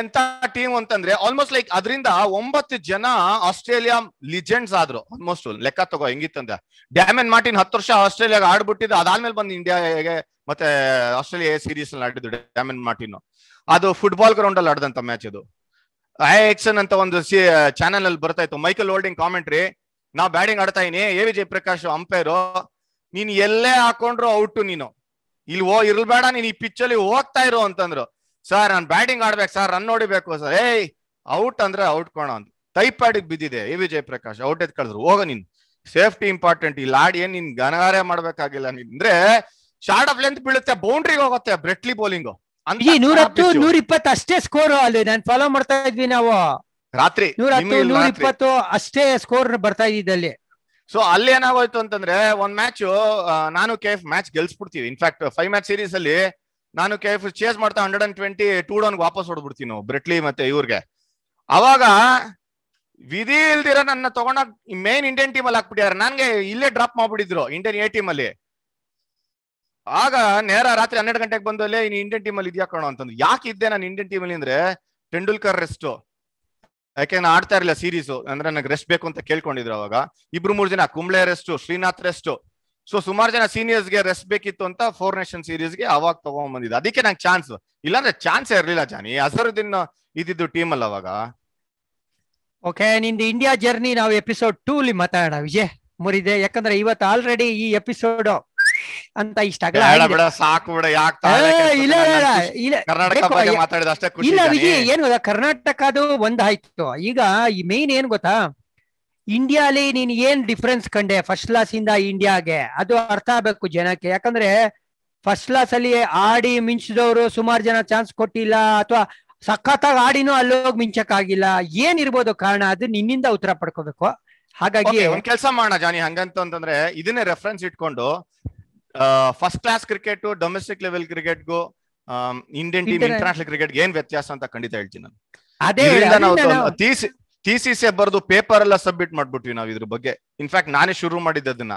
ಎಂತ ಟೀಮ್ ಅಂತಂದ್ರೆ ಆಲ್ಮೋಸ್ಟ್ ಲೈಕ್ ಅದರಿಂದ ಒಂಬತ್ತು ಜನ ಆಸ್ಟ್ರೇಲಿಯಾ ಲಿಜೆಂಡ್ಸ್ ಆದ್ರು ಆಲ್ಮೋಸ್ಟ್ ಲೆಕ್ಕ ತಗೋ ಹೆಂಗಿತ್ತಂದ್ರೆ ಡ್ಯಾಮನ್ ಮಾರ್ಟಿನ್ ಹತ್ತು ವರ್ಷ ಆಸ್ಟ್ರೇಲಿಯಾಗ ಆಡ್ಬಿಟ್ಟಿದ್ದು ಅದಾದ್ಮೇಲೆ ಬಂದು ಇಂಡಿಯಾಗೆ ಮತ್ತೆ ಆಸ್ಟ್ರೇಲಿಯಾ ಸೀರೀಸ್ ನಲ್ಲಿ ಆಡಿದ್ರು ಡ್ಯಾಮನ್ ಮಾರ್ಟಿನ್ ಅದು ಫುಟ್ಬಾಲ್ ಗ್ರೌಂಡ್ ಅಲ್ಲಿ ಆಡದಂತ ಮ್ಯಾಚ್ ಅದು ಐ ಎಕ್ಸನ್ ಅಂತ ಒಂದು ಸಿ ಚಾನೆಲ್ ಅಲ್ಲಿ ಬರ್ತಾ ಇತ್ತು ಮೈಕಲ್ ಹೋಲ್ಡಿಂಗ್ ಕಾಮೆಂಟ್ರಿ ನಾ ಬ್ಯಾಟಿಂಗ್ ಆಡ್ತಾ ಇನಿ ಎ ವಿ ಪ್ರಕಾಶ್ ಅಂಪೈರು ನೀನ್ ಎಲ್ಲೇ ಹಾಕೊಂಡ್ರು ಔಟ್ ನೀನು ಇಲ್ಲಿ ಓ ಬೇಡ ನೀನ್ ಈ ಪಿಚ್ ಅಲ್ಲಿ ಹೋಗ್ತಾ ಇರೋ ಅಂತಂದ್ರು ಸರ್ ನಾನು ಬ್ಯಾಟಿಂಗ್ ಆಡ್ಬೇಕು ಸರ್ ರನ್ ನೋಡಿಬೇಕು ಸರ್ ಏಯ್ ಔಟ್ ಅಂದ್ರೆ ಔಟ್ ಕೋಣ ಅಂತ ಟೈಪಾಡಿಗೆ ಬಿದ್ದಿದೆ ಎ ವಿಜಯ್ ಪ್ರಕಾಶ್ ಔಟ್ ಎತ್ ಕಳಿದ್ರು ಹೋಗ ನೀನ್ ಸೇಫ್ಟಿ ಇಂಪಾರ್ಟೆಂಟ್ ಇಲ್ಲಿ ಆಡ್ ಏನ್ ನಿನ್ ಗನಗಾರೆ ಮಾಡ್ಬೇಕಾಗಿಲ್ಲ ನೀನ್ ಅಂದ್ರೆ ಶಾರ್ಟ್ ಆಫ್ ಲೆಂತ್ ಬೀಳುತ್ತೆ ಬೌಂಡ್ರಿಗೆ ಹೋಗುತ್ತೆ ಬ್ರೆಟ್ಲಿ ಬೌಲಿಂಗು ನೂರ ಹತ್ತು ನೂರ ಇಪ್ಪತ್ತು ಅಷ್ಟೇ ಸ್ಕೋರ್ ಅಲ್ಲಿ ನಾನು ಫಾಲೋ ಮಾಡ್ತಾ ಇದ್ವಿ ನಾವು ರಾತ್ರಿ ನೂರತ್ತು ನೂರ ಇಪ್ಪತ್ತು ಅಷ್ಟೇ ಸ್ಕೋರ್ ಬರ್ತಾ ಇದ್ದಲ್ಲಿ ಸೊ ಅಲ್ಲಿ ಏನಾಗೋಯ್ತು ಅಂತಂದ್ರೆ ಒಂದ್ ಮ್ಯಾಚ್ ನಾನು ಕೆ ಎಫ್ ಮ್ಯಾಚ್ ಗೆಲ್ಸ್ಬಿಡ್ತೀವಿ ಇನ್ಫ್ಯಾಕ್ಟ್ ಫೈವ್ ಮ್ಯಾಚ್ ಸೀರೀಸ್ ಅಲ್ಲಿ ನಾನು ಕೆ ಎಫ್ ಚೇಸ್ ಮಾಡ್ತಾ hundred and twenty two down ವಾಪಸ್ ಹೊಡ್ಬಿಡ್ತೀನಿ ನಾವು ಬ್ರಿಟ್ಲಿ ಮತ್ತೆ ಇವ್ರಿಗೆ ಅವಾಗ ವಿಧಿ ಇಲ್ದಿರ ನನ್ನ ತಗೊಂಡ ಮೇನ್ ಇಂಡಿಯನ್ ಟೀಮ್ ಅಲ್ಲಿ ಹಾಕ್ಬಿಟ್ಟಿದ್ದಾರೆ ನನ್ಗೆ ಇಲ್ಲೇ ಡ್ರಾಪ್ ಮಾಡ್ಬಿಟ್ಟಿದ್ರು ಇಂಡಿಯನ್ ಎ ಟೀಮ್ ಅಲ್ಲಿ ಆಗ ನೇರ ರಾತ್ರಿ ಹನ್ನೆರಡು ಗಂಟೆಗೆ ಬಂದಲ್ಲಿ ನೀನು ಇಂಡಿಯನ್ ಟೀಮ್ ಅಲ್ಲಿ ಇದೆಯಾ ಅಂತಂದು ಯಾಕೆ ಇದ್ದೆ ನಾನು ಇಂಡಿಯನ್ ಟೀಮ್ ಅಲ್ಲಿ ಅಂದ್ರೆ ತೆಂಡೂಲ್ಕರ್ ರೆಸ್ಟ್ ಯಾಕೆ ನಾನು ಆಡ್ತಾ ಇರಲಿಲ್ಲ ಸೀರೀಸ್ ಅಂದ್ರೆ ನನಗೆ ರೆಸ್ಟ್ ಬೇಕು ಅಂತ ಕೇಳ್ಕೊಂಡಿದ್ರು ಅವಾಗ ಇಬ್ರು ಮೂರು ಜನ Kumble rest Srinath rest so ಸುಮಾರು ಜನ ಸೀನಿಯರ್ಸ್ ಗೆ ರೆಸ್ಟ್ ಬೇಕಿತ್ತು ಅಂತ ಫೋರ್ ನೇಷನ್ ಸೀರೀಸ್ ಗೆ ಅವಾಗ ತಗೊಂಡ್ ಬಂದಿದ್ದೆ ಅದಕ್ಕೆ ನಂಗೆ ಚಾನ್ಸ್ ಇಲ್ಲಾಂದ್ರೆ ಚಾನ್ಸ್ ಇರ್ಲಿಲ್ಲ ಜಾನಿ ಅಸರುದ್ದೀನ್ ಇದ್ದಿದ್ದು ಟೀಮ್ ಅಲ್ಲ ಅವಾಗ ಓಕೆ ನಿಂದು ಇಂಡಿಯಾ ಜರ್ನಿ ನಾವು ಎಪಿಸೋಡ್ ಟೂ ಲಿ ಮಾತಾಡೋಣ ವಿಜಯ್ ಮುರಿದೆ ಯಾಕಂದ್ರೆ ಇವತ್ತು ಆಲ್ರೆಡಿ ಈ ಎಪಿಸೋಡ್ ಅಂತ ಇಷ್ಟ ಸಾಕು ಇಲ್ಲ ವಿಜಿ ಏನ್ ಗೊತ್ತಾ ಕರ್ನಾಟಕದು ಒಂದಾಯ್ತು ಈಗ ಈ ಮೇನ್ ಏನ್ ಗೊತ್ತಾ ಇಂಡಿಯಾಲಿ ನೀನ್ ಏನ್ ಡಿಫ್ರೆನ್ಸ್ ಕಂಡೆ ಫಸ್ಟ್ ಕ್ಲಾಸ್ ಇಂದ ಇಂಡಿಯಾಗೆ ಅದು ಅರ್ಥ ಆಗ್ಬೇಕು ಜನಕ್ಕೆ ಯಾಕಂದ್ರೆ ಫಸ್ಟ್ ಕ್ಲಾಸ್ ಅಲ್ಲಿ ಆಡಿ ಮಿಂಚಿದವರು ಸುಮಾರು ಜನ ಚಾನ್ಸ್ ಕೊಟ್ಟಿಲ್ಲ ಅಥವಾ ಸಖತ್ತಾಗಿ ಆಡಿನೂ ಅಲ್ಲೋಗಿ ಆಗಿಲ್ಲ ಏನ್ ಇರ್ಬೋದು ಕಾರಣ ಅದು ನಿನ್ನಿಂದ ಉತ್ತರ ಪಡ್ಕೋಬೇಕು ಹಾಗಾಗಿ ಒಂದ್ ಕೆಲಸ ಮಾಡೋಣ ಜಾನಿ ಹಂಗಂತ ಅಂತಂದ್ರೆ ಇದನ್ನೇ ರೆಫರೆನ್ಸ್ ಇಟ್ಕೊಂಡು first class cricket domestic level ಕ್ರಿಕೆಟ್ಗೂ ಇಂಡಿಯನ್ ಟೀಮ್ ಇಂಟರ್ನ್ಯಾಷನಲ್ ಕ್ರಿಕೆಟ್ ಏನ್ ವ್ಯತ್ಯಾಸ ಅಂತ ಖಂಡಿತ ಹೇಳ್ತೀನಿ ನಾನು ಅದೇ ಸಿ ಬರೆದು ಪೇಪರ್ ಎಲ್ಲ ಸಬ್ಮಿಟ್ ಮಾಡ್ಬಿಟ್ವಿ ನಾವು ಇದ್ರ ಬಗ್ಗೆ ಇನ್ಫ್ಯಾಕ್ಟ್ ನಾನೇ ಶುರು ಮಾಡಿದ್ದೆ ಅದನ್ನ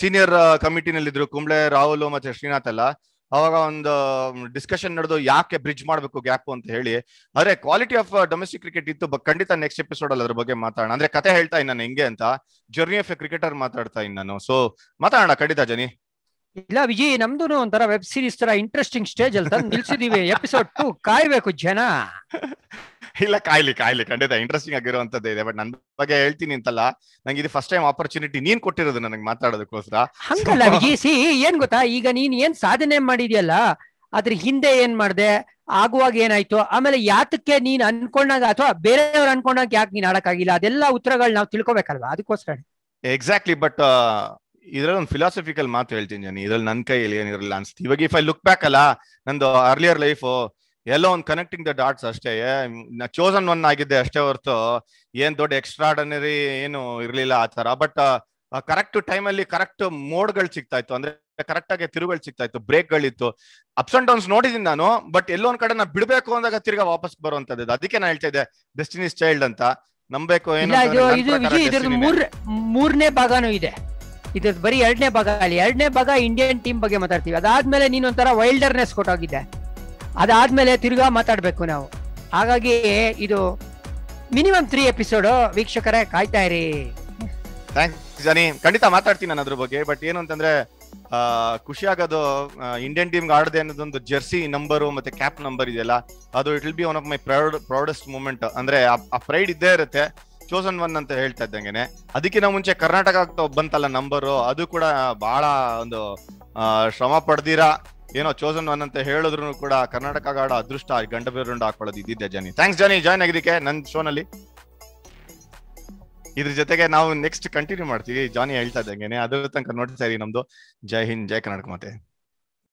ಸೀನಿಯರ್ ಕಮಿಟಿನಲ್ಲಿ ಇದ್ರು ಕುಂಬ್ಳೆ ರಾಹುಲ್ ಮತ್ತೆ ಶ್ರೀನಾಥ್ ಎಲ್ಲ ಅವಾಗ ಒಂದು ಡಿಸ್ಕಷನ್ ನಡೆದು ಯಾಕೆ ಬ್ರಿಡ್ಜ್ ಮಾಡಬೇಕು ಗ್ಯಾಪ್ ಅಂತ ಹೇಳಿ ಅದೇ ಕ್ವಾಲಿಟಿ ಆಫ್ ಡೊಮೆಸ್ಟಿಕ್ ಕ್ರಿಕೆಟ್ ಇತ್ತು ಖಂಡಿತ ನೆಕ್ಸ್ಟ್ ಎಪಿಸೋಡ್ ಅಲ್ಲಿ ಅದ್ರ ಬಗ್ಗೆ ಮಾತಾಡೋಣ ಅಂದ್ರೆ ಕತೆ ಹೇಳ್ತಾ ಇನ್ನ ನಾನು ಹೆಂಗೆ ಅಂತ ಜರ್ನಿ ಆಫ್ ಎ ಕ್ರಿಕೆಟರ್ ಮಾತಾಡ್ತಾ ಇನ್ ನಾನು ಸೊ ಮಾತಾಡೋಣ ಖಂಡಿತ ಜನಿ ಇಲ್ಲ ವಿಜಯ್ ನಮ್ದು ಒಂಥರ ವೆಬ್ ಸೀರೀಸ್ ತರ ಇಂಟ್ರೆಸ್ಟಿಂಗ್ ಸ್ಟೇಜ್ ಅಲ್ಲಿ ತಂದು ನಿಲ್ಸಿದೀವಿ ಎಪಿಸೋಡ್ ಟು ಕಾಯ್ಬೇಕು ಜನ ಇಲ್ಲ ಕಾಯ್ಲಿ ಕಾಯ್ಲಿ ಖಂಡಿತ ಇಂಟ್ರೆಸ್ಟಿಂಗ್ ಆಗಿರುವಂತದ್ದು ಇದೆ ಬಟ್ ನನ್ನ ಬಗ್ಗೆ ಹೇಳ್ತೀನಿ ಅಂತಲ್ಲ ನಂಗೆ ಇದು ಫಸ್ಟ್ ಟೈಮ್ ಆಪರ್ಚುನಿಟಿ ನೀನ್ ಕೊಟ್ಟಿರೋದು ನನಗೆ ಮಾತಾಡೋದಕ್ಕೋಸ್ಕರ ಹಂಗಲ್ಲ ವಿಜಿ ಸಿ ಏನ್ ಗೊತ್ತಾ ಈಗ ನೀನ್ ಏನ್ ಸಾಧನೆ ಮಾಡಿದ್ಯಲ್ಲ ಅದ್ರ ಹಿಂದೆ ಏನ್ ಮಾಡ್ದೆ ಆಗುವಾಗ ಏನಾಯ್ತು ಆಮೇಲೆ ಯಾತಕ್ಕೆ ನೀನ್ ಅನ್ಕೊಂಡಾಗ ಅಥವಾ ಬೇರೆಯವ್ರು ಅನ್ಕೊಂಡಾಗ ಯಾಕೆ ನೀನ್ ಆಡಕ್ಕಾಗಿಲ್ಲ ಅದೆಲ್ಲ ಉತ್ತರಗಳು ನಾವು ತಿಳ್ಕೊಬೇಕಲ್ವಾ ಅದಕ್ಕೋಸ್ಕರ ಎಕ್ಸಾಕ್ಟ್ಲಿ ಬಟ್ ಇದ್ರಲ್ಲಿ ಒಂದು ಫಿಲಾಸಫಿಕಲ್ ಮಾತು ಹೇಳ್ತೀನಿ ನಾನು ಇದ್ರಲ್ಲಿ ನನ್ನ ಕೈಯಲ್ಲಿ ಏನಿರಲಿಲ್ಲ ಅನ್ಸುತ್ತೆ ಇವಾಗ ಇಫ್ ಐ ಲುಕ್ ಬ್ಯಾಕ್ ಅಲ್ಲ ನಂದು ಅರ್ಲಿಯರ್ ಲೈಫು ಎಲ್ಲೋ ಒಂದು ಕನೆಕ್ಟಿಂಗ್ ದ ಡಾಟ್ಸ್ ಅಷ್ಟೇ ಚೋಸನ್ ಒನ್ ಆಗಿದ್ದೆ ಅಷ್ಟೇ ಹೊರತು ಏನ್ ದೊಡ್ಡ ಎಕ್ಸ್ಟ್ರಾಡನರಿ ಏನು ಇರ್ಲಿಲ್ಲ ಆ ತರ ಬಟ್ ಕರೆಕ್ಟ್ ಟೈಮ್ ಅಲ್ಲಿ ಕರೆಕ್ಟ್ ಮೋಡ್ಗಳು ಸಿಗ್ತಾ ಇತ್ತು ಅಂದ್ರೆ ಕರೆಕ್ಟ್ ಆಗಿ ತಿರುಗಳು ಸಿಗ್ತಾ ಇತ್ತು ಇತ್ತು ಅಪ್ಸ್ ಅಂಡ್ ಡೌನ್ಸ್ ನೋಡಿದೀನಿ ನಾನು ಬಟ್ ಎಲ್ಲೊಂದ್ ಕಡೆ ನಾ ಬಿಡ್ಬೇಕು ಅಂದಾಗ ತಿರ್ಗಾ ವಾಪಸ್ ಬರುವಂತದ್ದು ಅದಕ್ಕೆ ನಾನು ಹೇಳ್ತಾ ಇದ್ದೆ ಡೆಸ್ಟಿನಿಸ್ ಚೈಲ್ಡ್ ಅಂತ ನಂಬಬೇಕು ಏನು ಮೂರನೇ ಭಾಗನೂ ಇದೆ ಇದು ಬರೀ ಎರಡನೇ ಭಾಗ ಅಲ್ಲಿ ಎರಡನೇ ಭಾಗ ಇಂಡಿಯನ್ ಟೀಮ್ ಬಗ್ಗೆ ಮಾತಾಡ್ತೀವಿ ಅದಾದ್ಮೇಲೆ ನೀನು ಒಂಥರ ವೈಲ್ಡರ್ನೆಸ್ ಕೊಟ್ಟೋಗಿದ್ದೆ ಅದಾದ್ಮೇಲೆ ತಿರ್ಗಾ ಮಾತಾಡ್ಬೇಕು ನಾವು ಹಾಗಾಗಿ ಇದು ಮಿನಿಮಮ್ ತ್ರೀ ಎಪಿಸೋಡ್ ವೀಕ್ಷಕರೇ ಕಾಯ್ತಾ ಇರಿ ಥ್ಯಾಂಕ್ಸ್ ಜನಿ ಖಂಡಿತ ಮಾತಾಡ್ತೀನಿ ನಾನು ಅದ್ರ ಬಗ್ಗೆ ಬಟ್ ಏನು ಅಂತಂದ್ರೆ ಖುಷಿ ಆಗೋದು ಇಂಡಿಯನ್ ಟೀಮ್ ಆಡದೆ ಅನ್ನೋದೊಂದು ಜರ್ಸಿ ನಂಬರು ಮತ್ತೆ ಕ್ಯಾಪ್ ನಂಬರ್ ಇದೆಯಲ್ಲ ಅದು it will be one of my proud proudest moment ಅಂದ್ರೆ ಆ ಪ್ರೈಡ್ ಇದ್ದೇ ಇರುತ್ತೆ ಚೋಸನ್ ಒನ್ ಅಂತ ಹೇಳ್ತಾ ಇದ್ದಂಗೆನೆ ಅದಕ್ಕಿಂತ ಮುಂಚೆ ಕರ್ನಾಟಕ ಬಂತಲ್ಲ ನಂಬರು ಅದು ಕೂಡ ಬಹಳ ಒಂದು ಶ್ರಮ ಪಡೆದಿರಾ ಏನೋ ಚೋಸನ್ ಒನ್ ಅಂತ ಹೇಳಿದ್ರು ಕೂಡ ಕರ್ನಾಟಕ ಗಾಡ ಅದೃಷ್ಟ ಗಂಡ ಬೇರೊಂಡು ಹಾಕೊಳ್ಳೋದು ಇದ್ದಿದ್ದೆ ಜಾನಿ ಥ್ಯಾಂಕ್ಸ್ ಜಾನಿ ಜಾಯ್ನ್ ಆಗಿದ್ದಕ್ಕೆ ನನ್ನ ಶೋನಲ್ಲಿ ಇದ್ರ ಜೊತೆಗೆ ನಾವು ನೆಕ್ಸ್ಟ್ ಕಂಟಿನ್ಯೂ ಮಾಡ್ತೀವಿ ಜಾನಿ ಹೇಳ್ತಾ ಇದ್ದಂಗೆ ಅದ್ರ ತನಕ ನೋಡ್ತಾ ಇದೀವಿ ನಮ್ದು ಜೈ ಹಿಂದ್ ಜೈ ಕರ್ನಾಟಕ ಮತ್ತೆ